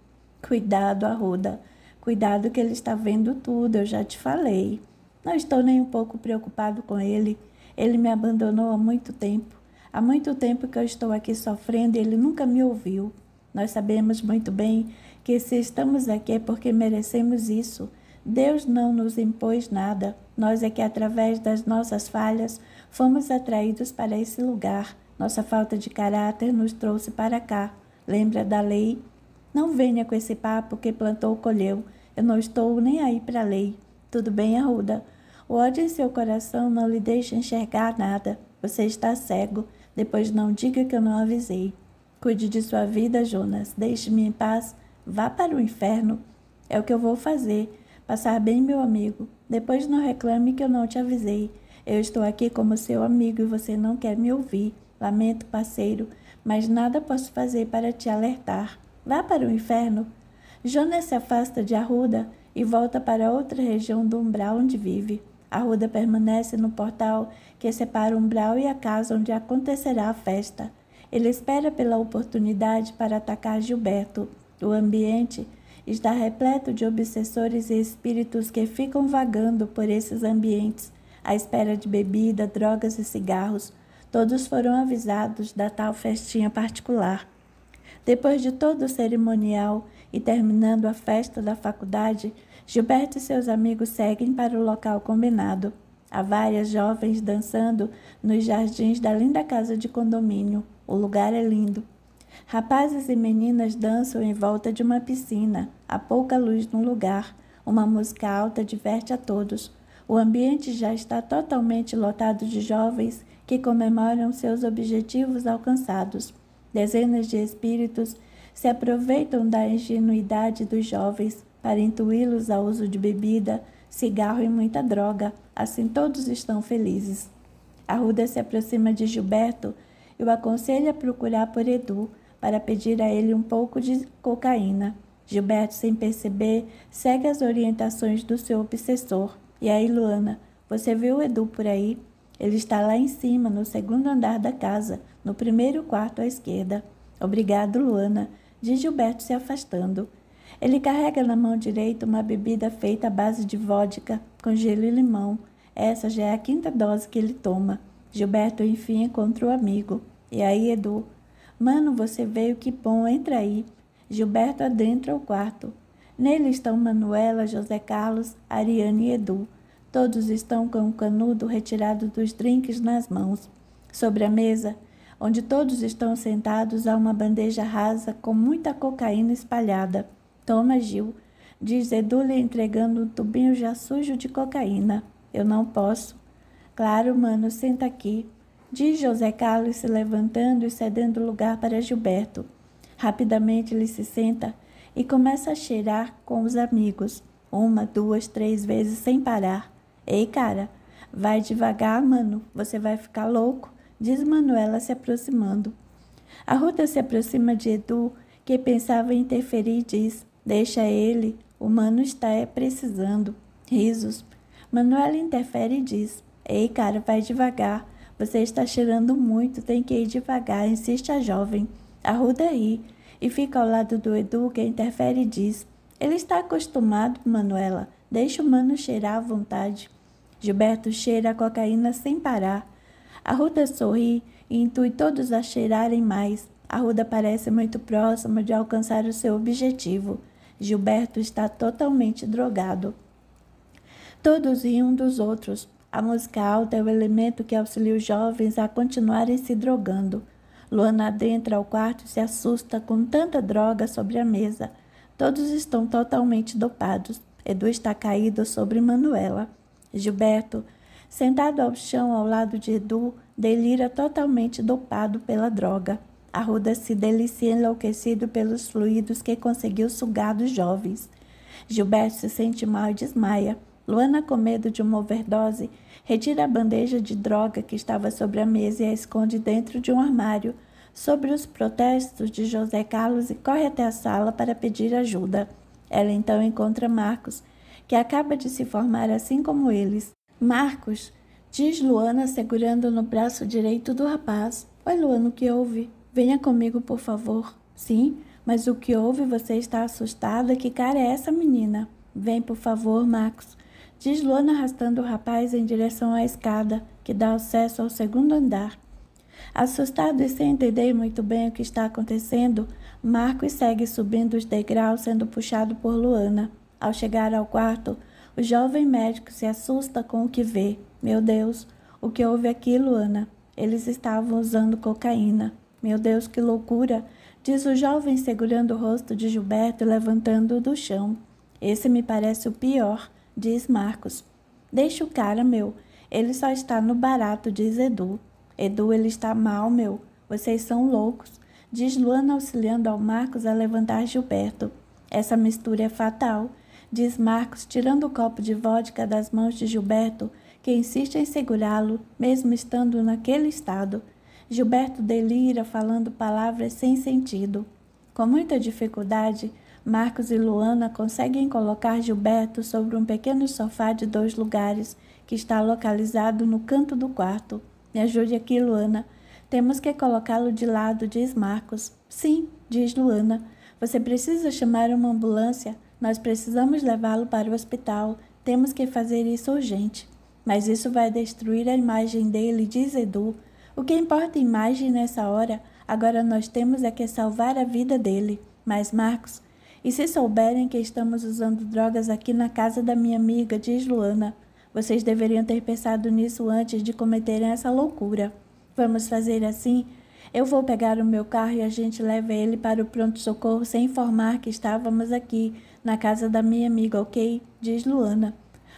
Cuidado, Arruda. Cuidado que ele está vendo tudo, eu já te falei. Não estou nem um pouco preocupado com ele. Ele me abandonou há muito tempo. Há muito tempo que eu estou aqui sofrendo e ele nunca me ouviu. Nós sabemos muito bem que se estamos aqui é porque merecemos isso. Deus não nos impôs nada, nós é que através das nossas falhas fomos atraídos para esse lugar. Nossa falta de caráter nos trouxe para cá. Lembra da lei? Não venha com esse papo que plantou colheu. Eu não estou nem aí para a lei. Tudo bem, Arruda? O ódio em seu coração não lhe deixa enxergar nada. Você está cego. Depois não diga que eu não avisei. Cuide de sua vida, Jonas. Deixe-me em paz. Vá para o inferno. É o que eu vou fazer. Passar bem, meu amigo. Depois não reclame que eu não te avisei. Eu estou aqui como seu amigo e você não quer me ouvir. Lamento, parceiro, mas nada posso fazer para te alertar. Vá para o inferno. Jonas se afasta de Arruda e volta para outra região do umbral onde vive. Arruda permanece no portal que separa o umbral e a casa onde acontecerá a festa. Ele espera pela oportunidade para atacar Gilberto. O ambiente está repleto de obsessores e espíritos que ficam vagando por esses ambientes à espera de bebida, drogas e cigarros. Todos foram avisados da tal festinha particular. Depois de todo o cerimonial e terminando a festa da faculdade, Gilberto e seus amigos seguem para o local combinado. Há várias jovens dançando nos jardins da linda casa de condomínio. O lugar é lindo. Rapazes e meninas dançam em volta de uma piscina, Há pouca luz no lugar. Uma música alta diverte a todos. O ambiente já está totalmente lotado de jovens que comemoram seus objetivos alcançados. Dezenas de espíritos se aproveitam da ingenuidade dos jovens para intuí-los ao uso de bebida, cigarro e muita droga. Assim todos estão felizes. Arruda se aproxima de Gilberto e o aconselha a procurar por Edu, para pedir a ele um pouco de cocaína. Gilberto, sem perceber, segue as orientações do seu obsessor. E aí, Luana, você viu o Edu por aí? Ele está lá em cima, no segundo andar da casa, no primeiro quarto à esquerda. Obrigado, Luana, diz Gilberto se afastando. Ele carrega na mão direita uma bebida feita à base de vodka, com gelo e limão. Essa já é a quinta dose que ele toma. Gilberto, enfim, encontra o amigo. E aí, Edu, Mano, você veio, que bom, entra aí. Gilberto adentra o quarto. Nele estão Manuela, José Carlos, Ariane e Edu. Todos estão com o canudo retirado dos drinks nas mãos. Sobre a mesa, onde todos estão sentados, há uma bandeja rasa com muita cocaína espalhada. Toma, Gil, diz Edu lhe entregando um tubinho já sujo de cocaína. Eu não posso. Claro, mano, senta aqui. Diz José Carlos se levantando e cedendo lugar para Gilberto. Rapidamente ele se senta e começa a cheirar com os amigos, uma, duas, três vezes sem parar. Ei, cara, vai devagar, mano, você vai ficar louco, diz Manuela se aproximando. A Ruda se aproxima de Edu, que pensava em interferir e diz: Deixa ele, o mano está precisando. Risos. Manuela interfere e diz: Ei, cara, vai devagar. Você está cheirando muito, tem que ir devagar, insiste a jovem. Arruda aí. E fica ao lado do Edu, que interfere e diz. Ele está acostumado, Manuela. Deixa o mano cheirar à vontade. Gilberto cheira a cocaína sem parar. Arruda sorri e intui todos a cheirarem mais. Arruda parece muito próxima de alcançar o seu objetivo. Gilberto está totalmente drogado. Todos riam dos outros, a música alta é o elemento que auxilia os jovens a continuarem se drogando. Luana adentra ao quarto e se assusta com tanta droga sobre a mesa. Todos estão totalmente dopados. Edu está caído sobre Manuela. Gilberto, sentado ao chão ao lado de Edu, delira totalmente dopado pela droga. Arruda se delicia enlouquecido pelos fluidos que conseguiu sugar dos jovens. Gilberto se sente mal e desmaia. Luana, com medo de uma overdose, Retira a bandeja de droga que estava sobre a mesa e a esconde dentro de um armário. Sobre os protestos de José Carlos e corre até a sala para pedir ajuda. Ela então encontra Marcos, que acaba de se formar assim como eles. Marcos, diz Luana segurando no braço direito do rapaz. Oi, Luana, o que houve? Venha comigo, por favor. Sim, mas o que houve? Você está assustada? Que cara é essa menina? Vem, por favor, Marcos. Diz Luana arrastando o rapaz em direção à escada que dá acesso ao segundo andar. Assustado e sem entender muito bem o que está acontecendo, Marcos segue subindo os degraus, sendo puxado por Luana. Ao chegar ao quarto, o jovem médico se assusta com o que vê. Meu Deus, o que houve aqui, Luana? Eles estavam usando cocaína. Meu Deus, que loucura! Diz o jovem segurando o rosto de Gilberto e levantando-o do chão. Esse me parece o pior diz Marcos. Deixa o cara, meu. Ele só está no barato, diz Edu. Edu, ele está mal, meu. Vocês são loucos. Diz Luana auxiliando ao Marcos a levantar Gilberto. Essa mistura é fatal. Diz Marcos, tirando o copo de vodka das mãos de Gilberto, que insiste em segurá-lo, mesmo estando naquele estado. Gilberto delira falando palavras sem sentido. Com muita dificuldade, Marcos e Luana conseguem colocar Gilberto sobre um pequeno sofá de dois lugares que está localizado no canto do quarto. Me ajude aqui, Luana. Temos que colocá-lo de lado, diz Marcos. Sim, diz Luana. Você precisa chamar uma ambulância. Nós precisamos levá-lo para o hospital. Temos que fazer isso urgente. Mas isso vai destruir a imagem dele, diz Edu. O que importa a imagem nessa hora? Agora nós temos é que salvar a vida dele. Mas, Marcos, e se souberem que estamos usando drogas aqui na casa da minha amiga, diz Luana, vocês deveriam ter pensado nisso antes de cometerem essa loucura. Vamos fazer assim? Eu vou pegar o meu carro e a gente leva ele para o pronto-socorro sem informar que estávamos aqui, na casa da minha amiga, ok? Diz Luana.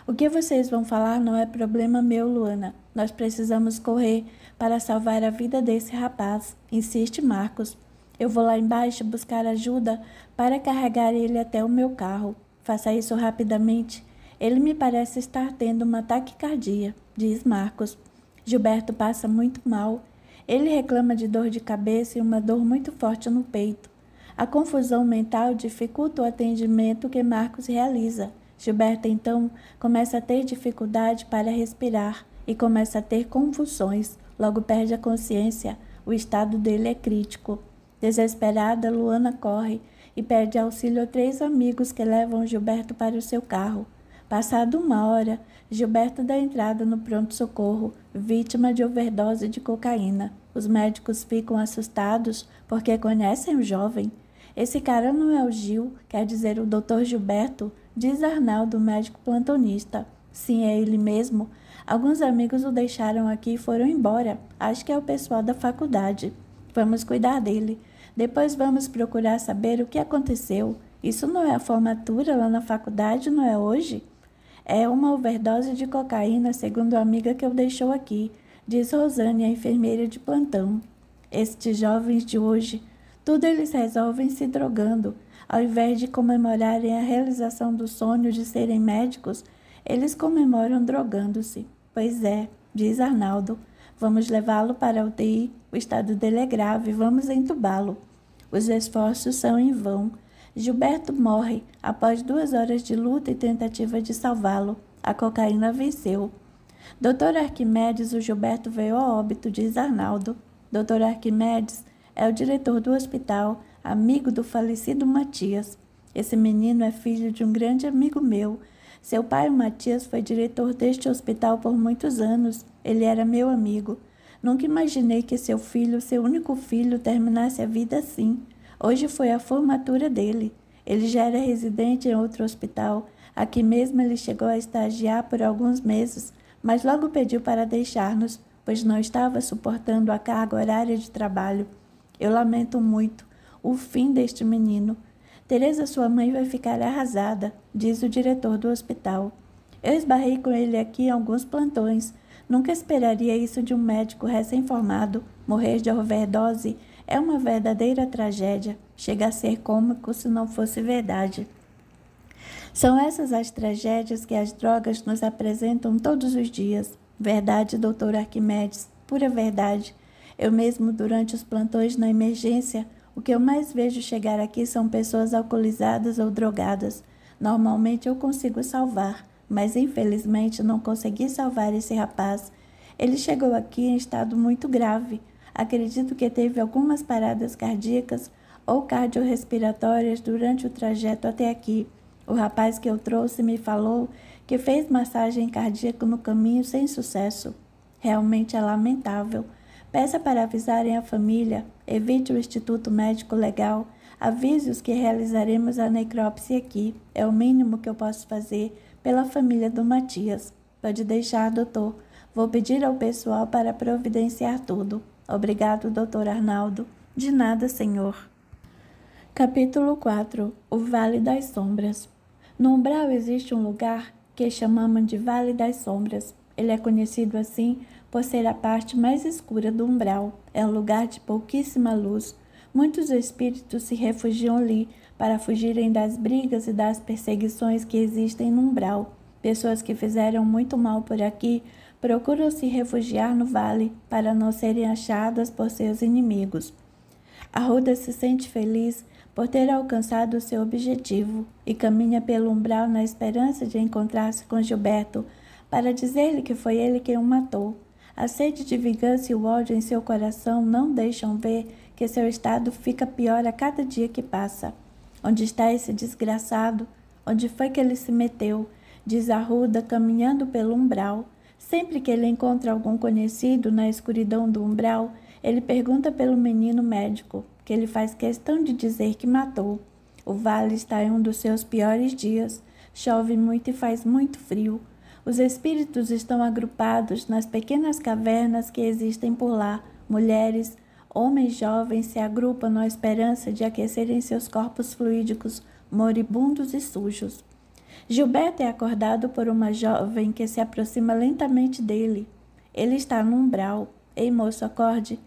O que vocês vão falar não é problema meu, Luana. Nós precisamos correr para salvar a vida desse rapaz, insiste Marcos. Eu vou lá embaixo buscar ajuda para carregar ele até o meu carro. Faça isso rapidamente. Ele me parece estar tendo uma taquicardia, diz Marcos. Gilberto passa muito mal. Ele reclama de dor de cabeça e uma dor muito forte no peito. A confusão mental dificulta o atendimento que Marcos realiza. Gilberto então começa a ter dificuldade para respirar e começa a ter convulsões. Logo perde a consciência. O estado dele é crítico. Desesperada, Luana corre e pede auxílio a três amigos que levam Gilberto para o seu carro. Passada uma hora, Gilberto dá entrada no pronto-socorro, vítima de overdose de cocaína. Os médicos ficam assustados porque conhecem o jovem. Esse cara não é o Gil, quer dizer o Dr. Gilberto, diz Arnaldo, médico plantonista. Sim, é ele mesmo. Alguns amigos o deixaram aqui e foram embora. Acho que é o pessoal da faculdade. Vamos cuidar dele. Depois vamos procurar saber o que aconteceu. Isso não é a formatura lá na faculdade, não é hoje? É uma overdose de cocaína, segundo a amiga que eu deixou aqui, diz Rosane, a enfermeira de plantão. Estes jovens de hoje, tudo eles resolvem se drogando. Ao invés de comemorarem a realização do sonho de serem médicos, eles comemoram drogando-se. Pois é, diz Arnaldo. Vamos levá-lo para a UTI. O estado dele é grave, vamos entubá-lo. Os esforços são em vão. Gilberto morre após duas horas de luta e tentativa de salvá-lo. A cocaína venceu. Doutor Arquimedes, o Gilberto veio ao óbito, diz Arnaldo. Doutor Arquimedes é o diretor do hospital, amigo do falecido Matias. Esse menino é filho de um grande amigo meu. Seu pai, Matias, foi diretor deste hospital por muitos anos. Ele era meu amigo. Nunca imaginei que seu filho, seu único filho, terminasse a vida assim. Hoje foi a formatura dele. Ele já era residente em outro hospital. Aqui mesmo ele chegou a estagiar por alguns meses, mas logo pediu para deixar-nos, pois não estava suportando a carga horária de trabalho. Eu lamento muito o fim deste menino. Teresa, sua mãe, vai ficar arrasada, diz o diretor do hospital. Eu esbarrei com ele aqui em alguns plantões. Nunca esperaria isso de um médico recém-formado. Morrer de overdose é uma verdadeira tragédia. Chega a ser cômico se não fosse verdade. São essas as tragédias que as drogas nos apresentam todos os dias. Verdade, doutor Arquimedes, pura verdade. Eu mesmo, durante os plantões na emergência, o que eu mais vejo chegar aqui são pessoas alcoolizadas ou drogadas. Normalmente eu consigo salvar mas infelizmente não consegui salvar esse rapaz. Ele chegou aqui em estado muito grave. Acredito que teve algumas paradas cardíacas ou cardiorrespiratórias durante o trajeto até aqui. O rapaz que eu trouxe me falou que fez massagem cardíaca no caminho sem sucesso. Realmente é lamentável. Peça para avisarem a família, evite o Instituto Médico Legal, avise-os que realizaremos a necrópsia aqui. É o mínimo que eu posso fazer pela família do Matias. Pode deixar, doutor. Vou pedir ao pessoal para providenciar tudo. Obrigado, doutor Arnaldo. De nada, senhor. Capítulo 4 O Vale das Sombras No umbral existe um lugar que chamamos de Vale das Sombras. Ele é conhecido assim por ser a parte mais escura do umbral. É um lugar de pouquíssima luz. Muitos espíritos se refugiam ali para fugirem das brigas e das perseguições que existem no umbral. Pessoas que fizeram muito mal por aqui procuram se refugiar no vale para não serem achadas por seus inimigos. Arruda se sente feliz por ter alcançado seu objetivo e caminha pelo umbral na esperança de encontrar-se com Gilberto para dizer-lhe que foi ele quem o matou. A sede de vingança e o ódio em seu coração não deixam ver que seu estado fica pior a cada dia que passa. Onde está esse desgraçado? Onde foi que ele se meteu? Diz Ruda, caminhando pelo umbral. Sempre que ele encontra algum conhecido na escuridão do umbral, ele pergunta pelo menino médico, que ele faz questão de dizer que matou. O vale está em um dos seus piores dias. Chove muito e faz muito frio. Os espíritos estão agrupados nas pequenas cavernas que existem por lá. Mulheres, homens jovens se agrupam na esperança de aquecerem seus corpos fluídicos moribundos e sujos. Gilberto é acordado por uma jovem que se aproxima lentamente dele. Ele está no umbral. Ei, moço, acorde.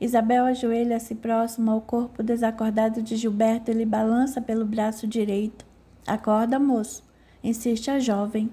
Isabel ajoelha-se próximo ao corpo desacordado de Gilberto e lhe balança pelo braço direito. Acorda, moço, insiste a jovem.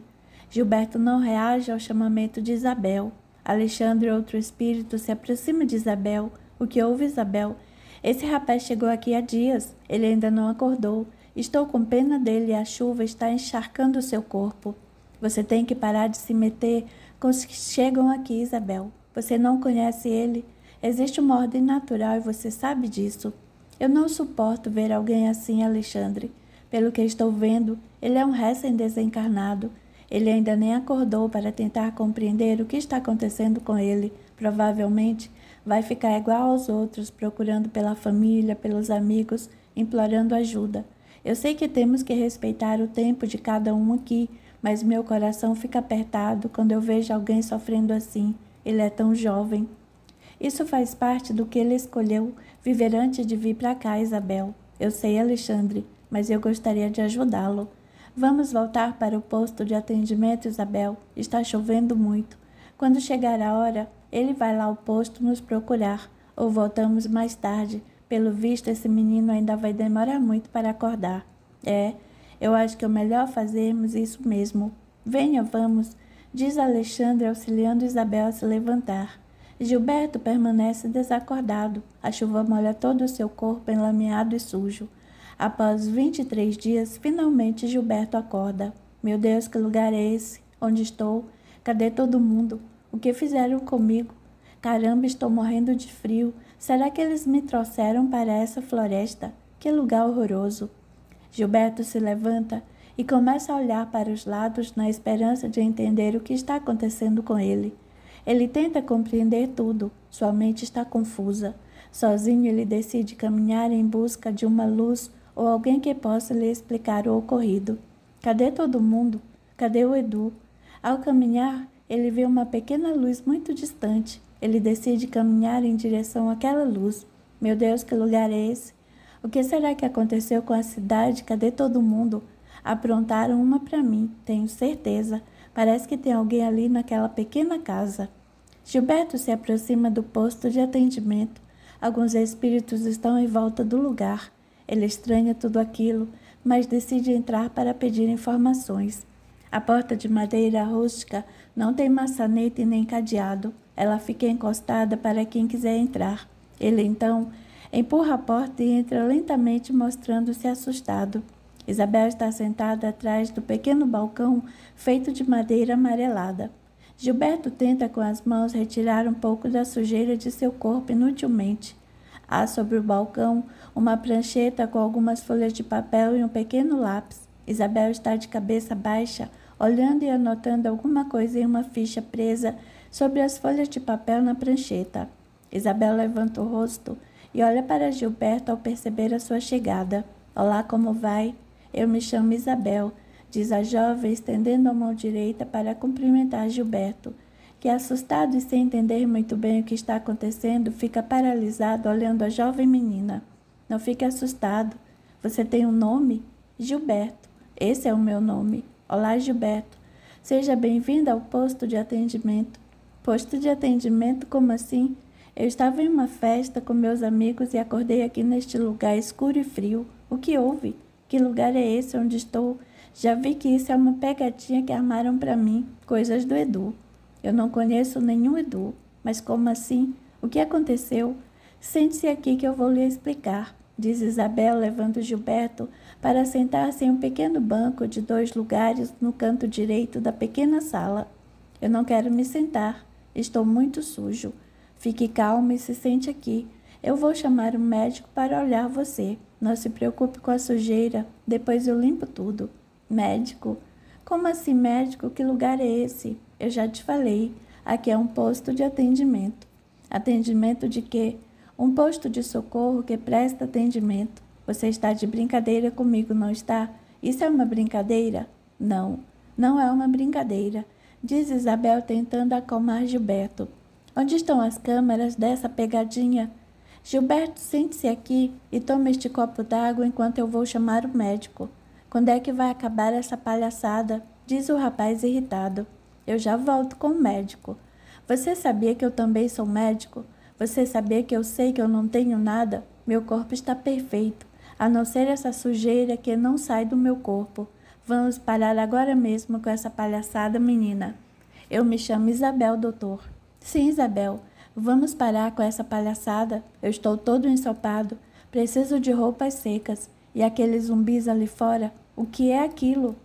Gilberto não reage ao chamamento de Isabel. Alexandre, outro espírito, se aproxima de Isabel o que houve, Isabel? Esse rapaz chegou aqui há dias. Ele ainda não acordou. Estou com pena dele e a chuva está encharcando seu corpo. Você tem que parar de se meter com os que chegam aqui, Isabel. Você não conhece ele. Existe uma ordem natural e você sabe disso. Eu não suporto ver alguém assim, Alexandre. Pelo que estou vendo, ele é um recém-desencarnado. Ele ainda nem acordou para tentar compreender o que está acontecendo com ele. Provavelmente vai ficar igual aos outros, procurando pela família, pelos amigos, implorando ajuda. Eu sei que temos que respeitar o tempo de cada um aqui, mas meu coração fica apertado quando eu vejo alguém sofrendo assim. Ele é tão jovem. Isso faz parte do que ele escolheu viver antes de vir para cá, Isabel. Eu sei, Alexandre, mas eu gostaria de ajudá-lo. Vamos voltar para o posto de atendimento, Isabel. Está chovendo muito. Quando chegar a hora, ele vai lá ao posto nos procurar, ou voltamos mais tarde. Pelo visto, esse menino ainda vai demorar muito para acordar. É, eu acho que é melhor fazermos isso mesmo. Venha, vamos, diz Alexandre, auxiliando Isabel a se levantar. Gilberto permanece desacordado. A chuva molha todo o seu corpo enlameado e sujo. Após 23 dias, finalmente Gilberto acorda. Meu Deus, que lugar é esse? Onde estou? Cadê todo mundo? O que fizeram comigo? Caramba, estou morrendo de frio. Será que eles me trouxeram para essa floresta? Que lugar horroroso! Gilberto se levanta e começa a olhar para os lados na esperança de entender o que está acontecendo com ele. Ele tenta compreender tudo, sua mente está confusa. Sozinho, ele decide caminhar em busca de uma luz ou alguém que possa lhe explicar o ocorrido. Cadê todo mundo? Cadê o Edu? Ao caminhar, ele vê uma pequena luz muito distante. Ele decide caminhar em direção àquela luz. Meu Deus, que lugar é esse? O que será que aconteceu com a cidade? Cadê todo mundo? Aprontaram uma para mim, tenho certeza. Parece que tem alguém ali naquela pequena casa. Gilberto se aproxima do posto de atendimento. Alguns espíritos estão em volta do lugar. Ele estranha tudo aquilo, mas decide entrar para pedir informações. A porta de madeira rústica não tem maçaneta e nem cadeado. Ela fica encostada para quem quiser entrar. Ele então empurra a porta e entra lentamente, mostrando-se assustado. Isabel está sentada atrás do pequeno balcão feito de madeira amarelada. Gilberto tenta com as mãos retirar um pouco da sujeira de seu corpo inutilmente. Há sobre o balcão uma prancheta com algumas folhas de papel e um pequeno lápis. Isabel está de cabeça baixa, olhando e anotando alguma coisa em uma ficha presa sobre as folhas de papel na prancheta. Isabel levanta o rosto e olha para Gilberto ao perceber a sua chegada. Olá, como vai? Eu me chamo Isabel, diz a jovem, estendendo a mão direita para cumprimentar Gilberto, que, assustado e sem entender muito bem o que está acontecendo, fica paralisado olhando a jovem menina. Não fique assustado. Você tem um nome? Gilberto. Esse é o meu nome. Olá, Gilberto. Seja bem-vindo ao posto de atendimento. Posto de atendimento, como assim? Eu estava em uma festa com meus amigos e acordei aqui neste lugar escuro e frio. O que houve? Que lugar é esse onde estou? Já vi que isso é uma pegadinha que armaram para mim, coisas do Edu. Eu não conheço nenhum Edu, mas como assim? O que aconteceu? Sente-se aqui que eu vou lhe explicar, diz Isabel, levando Gilberto para sentar-se em um pequeno banco de dois lugares no canto direito da pequena sala. Eu não quero me sentar. Estou muito sujo. Fique calmo e se sente aqui. Eu vou chamar um médico para olhar você. Não se preocupe com a sujeira. Depois eu limpo tudo. Médico? Como assim, médico? Que lugar é esse? Eu já te falei. Aqui é um posto de atendimento. Atendimento de quê? Um posto de socorro que presta atendimento. Você está de brincadeira comigo, não está? Isso é uma brincadeira? Não, não é uma brincadeira, diz Isabel tentando acalmar Gilberto. Onde estão as câmeras dessa pegadinha? Gilberto, sente-se aqui e toma este copo d'água enquanto eu vou chamar o médico. Quando é que vai acabar essa palhaçada? Diz o rapaz irritado. Eu já volto com o médico. Você sabia que eu também sou médico? Você sabia que eu sei que eu não tenho nada? Meu corpo está perfeito a não ser essa sujeira que não sai do meu corpo. Vamos parar agora mesmo com essa palhaçada, menina. Eu me chamo Isabel, doutor. Sim, Isabel, vamos parar com essa palhaçada. Eu estou todo ensopado, preciso de roupas secas. E aqueles zumbis ali fora, o que é aquilo?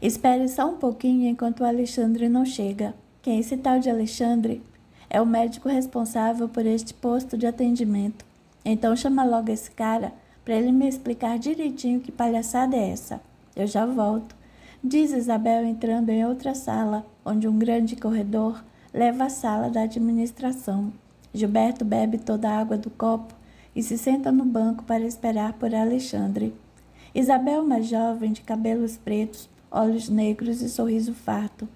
Espere só um pouquinho enquanto o Alexandre não chega. Quem é esse tal de Alexandre? É o médico responsável por este posto de atendimento. Então chama logo esse cara para ele me explicar direitinho que palhaçada é essa. Eu já volto, diz Isabel entrando em outra sala, onde um grande corredor leva à sala da administração. Gilberto bebe toda a água do copo e se senta no banco para esperar por Alexandre. Isabel, uma jovem de cabelos pretos, olhos negros e sorriso farto.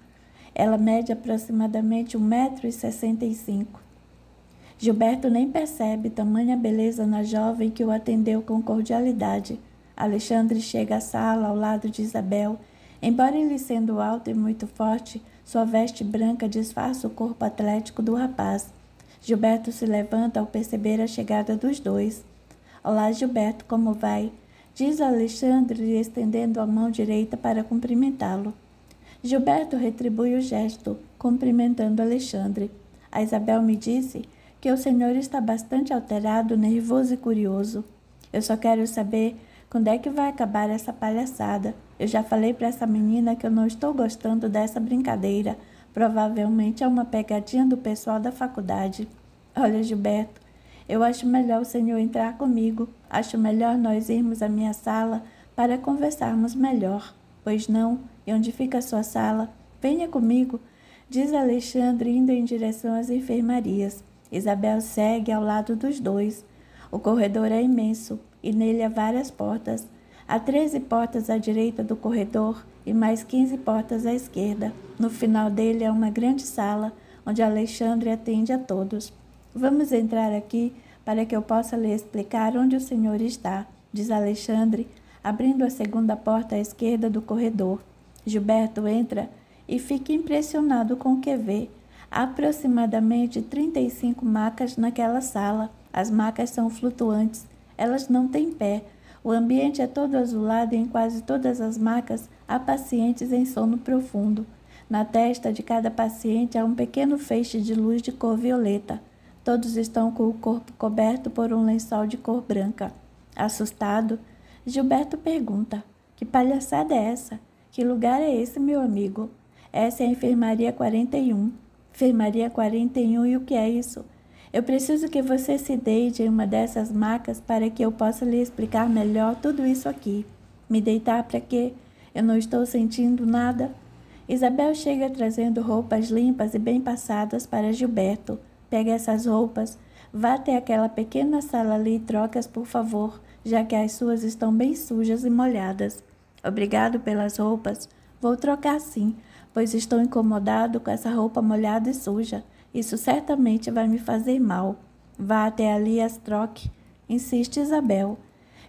Ela mede aproximadamente 1,65m Gilberto nem percebe tamanha beleza na jovem que o atendeu com cordialidade. Alexandre chega à sala ao lado de Isabel. Embora ele sendo alto e muito forte, sua veste branca disfarça o corpo atlético do rapaz. Gilberto se levanta ao perceber a chegada dos dois. Olá, Gilberto, como vai? Diz Alexandre, estendendo a mão direita para cumprimentá-lo. Gilberto retribui o gesto, cumprimentando Alexandre. A Isabel me disse que o senhor está bastante alterado, nervoso e curioso. Eu só quero saber quando é que vai acabar essa palhaçada. Eu já falei para essa menina que eu não estou gostando dessa brincadeira. Provavelmente é uma pegadinha do pessoal da faculdade. Olha, Gilberto, eu acho melhor o senhor entrar comigo. Acho melhor nós irmos à minha sala para conversarmos melhor. Pois não? E onde fica a sua sala? Venha comigo, diz Alexandre, indo em direção às enfermarias. Isabel segue ao lado dos dois. O corredor é imenso e nele há várias portas. Há 13 portas à direita do corredor e mais 15 portas à esquerda. No final dele há uma grande sala onde Alexandre atende a todos. Vamos entrar aqui para que eu possa lhe explicar onde o senhor está, diz Alexandre, abrindo a segunda porta à esquerda do corredor. Gilberto entra e fica impressionado com o que vê aproximadamente 35 macas naquela sala. As macas são flutuantes, elas não têm pé. O ambiente é todo azulado e em quase todas as macas há pacientes em sono profundo. Na testa de cada paciente há um pequeno feixe de luz de cor violeta. Todos estão com o corpo coberto por um lençol de cor branca. Assustado, Gilberto pergunta: Que palhaçada é essa? Que lugar é esse, meu amigo? Essa é a enfermaria 41. Enfermaria 41, e o que é isso? Eu preciso que você se deite em uma dessas macas para que eu possa lhe explicar melhor tudo isso aqui. Me deitar para quê? Eu não estou sentindo nada. Isabel chega trazendo roupas limpas e bem passadas para Gilberto. Pega essas roupas, vá até aquela pequena sala ali e troca-as, por favor, já que as suas estão bem sujas e molhadas. Obrigado pelas roupas. Vou trocar sim pois estou incomodado com essa roupa molhada e suja. Isso certamente vai me fazer mal. Vá até ali e as troque, insiste Isabel.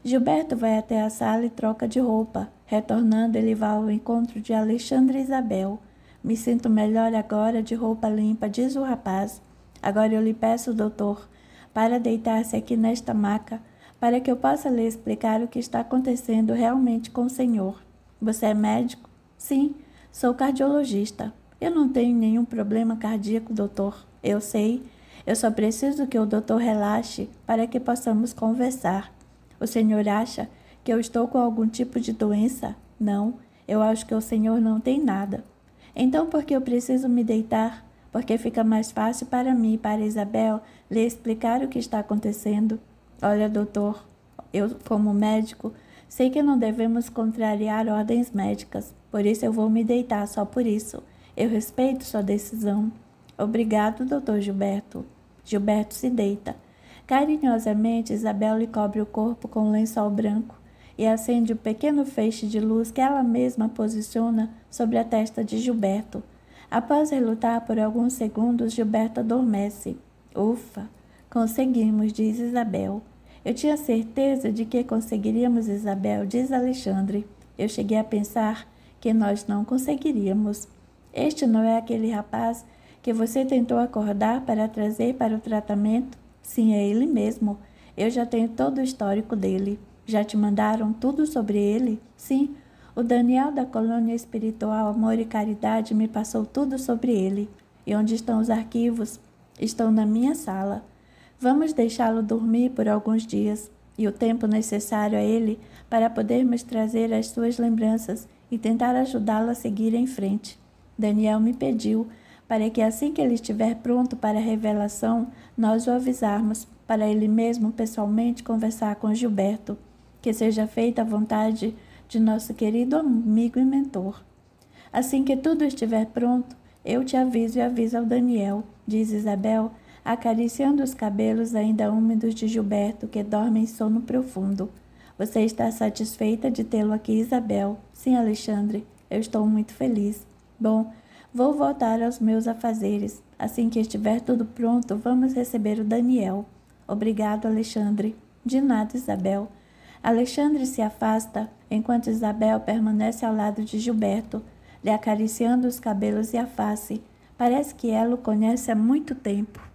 Gilberto vai até a sala e troca de roupa. Retornando, ele vai ao encontro de Alexandre e Isabel. Me sinto melhor agora de roupa limpa, diz o rapaz. Agora eu lhe peço, doutor, para deitar-se aqui nesta maca, para que eu possa lhe explicar o que está acontecendo realmente com o senhor. Você é médico? Sim, Sou cardiologista. Eu não tenho nenhum problema cardíaco, doutor. Eu sei. Eu só preciso que o doutor relaxe para que possamos conversar. O senhor acha que eu estou com algum tipo de doença? Não, eu acho que o senhor não tem nada. Então por que eu preciso me deitar? Porque fica mais fácil para mim e para Isabel lhe explicar o que está acontecendo. Olha, doutor, eu, como médico, Sei que não devemos contrariar ordens médicas, por isso eu vou me deitar só por isso. Eu respeito sua decisão. Obrigado, doutor Gilberto. Gilberto se deita. Carinhosamente, Isabel lhe cobre o corpo com um lençol branco e acende o um pequeno feixe de luz que ela mesma posiciona sobre a testa de Gilberto. Após relutar por alguns segundos, Gilberto adormece. Ufa! Conseguimos, diz Isabel. Eu tinha certeza de que conseguiríamos, Isabel, diz Alexandre. Eu cheguei a pensar que nós não conseguiríamos. Este não é aquele rapaz que você tentou acordar para trazer para o tratamento? Sim, é ele mesmo. Eu já tenho todo o histórico dele. Já te mandaram tudo sobre ele? Sim, o Daniel da Colônia Espiritual Amor e Caridade me passou tudo sobre ele. E onde estão os arquivos? Estão na minha sala. Vamos deixá-lo dormir por alguns dias e o tempo necessário a ele para podermos trazer as suas lembranças e tentar ajudá-lo a seguir em frente. Daniel me pediu para que assim que ele estiver pronto para a revelação, nós o avisarmos para ele mesmo pessoalmente conversar com Gilberto. Que seja feita a vontade de nosso querido amigo e mentor. Assim que tudo estiver pronto, eu te aviso e aviso ao Daniel, diz Isabel, acariciando os cabelos ainda úmidos de Gilberto, que dorme em sono profundo. Você está satisfeita de tê-lo aqui, Isabel? Sim, Alexandre, eu estou muito feliz. Bom, vou voltar aos meus afazeres. Assim que estiver tudo pronto, vamos receber o Daniel. Obrigado, Alexandre. De nada, Isabel. Alexandre se afasta, enquanto Isabel permanece ao lado de Gilberto, lhe acariciando os cabelos e a face. Parece que ela o conhece há muito tempo.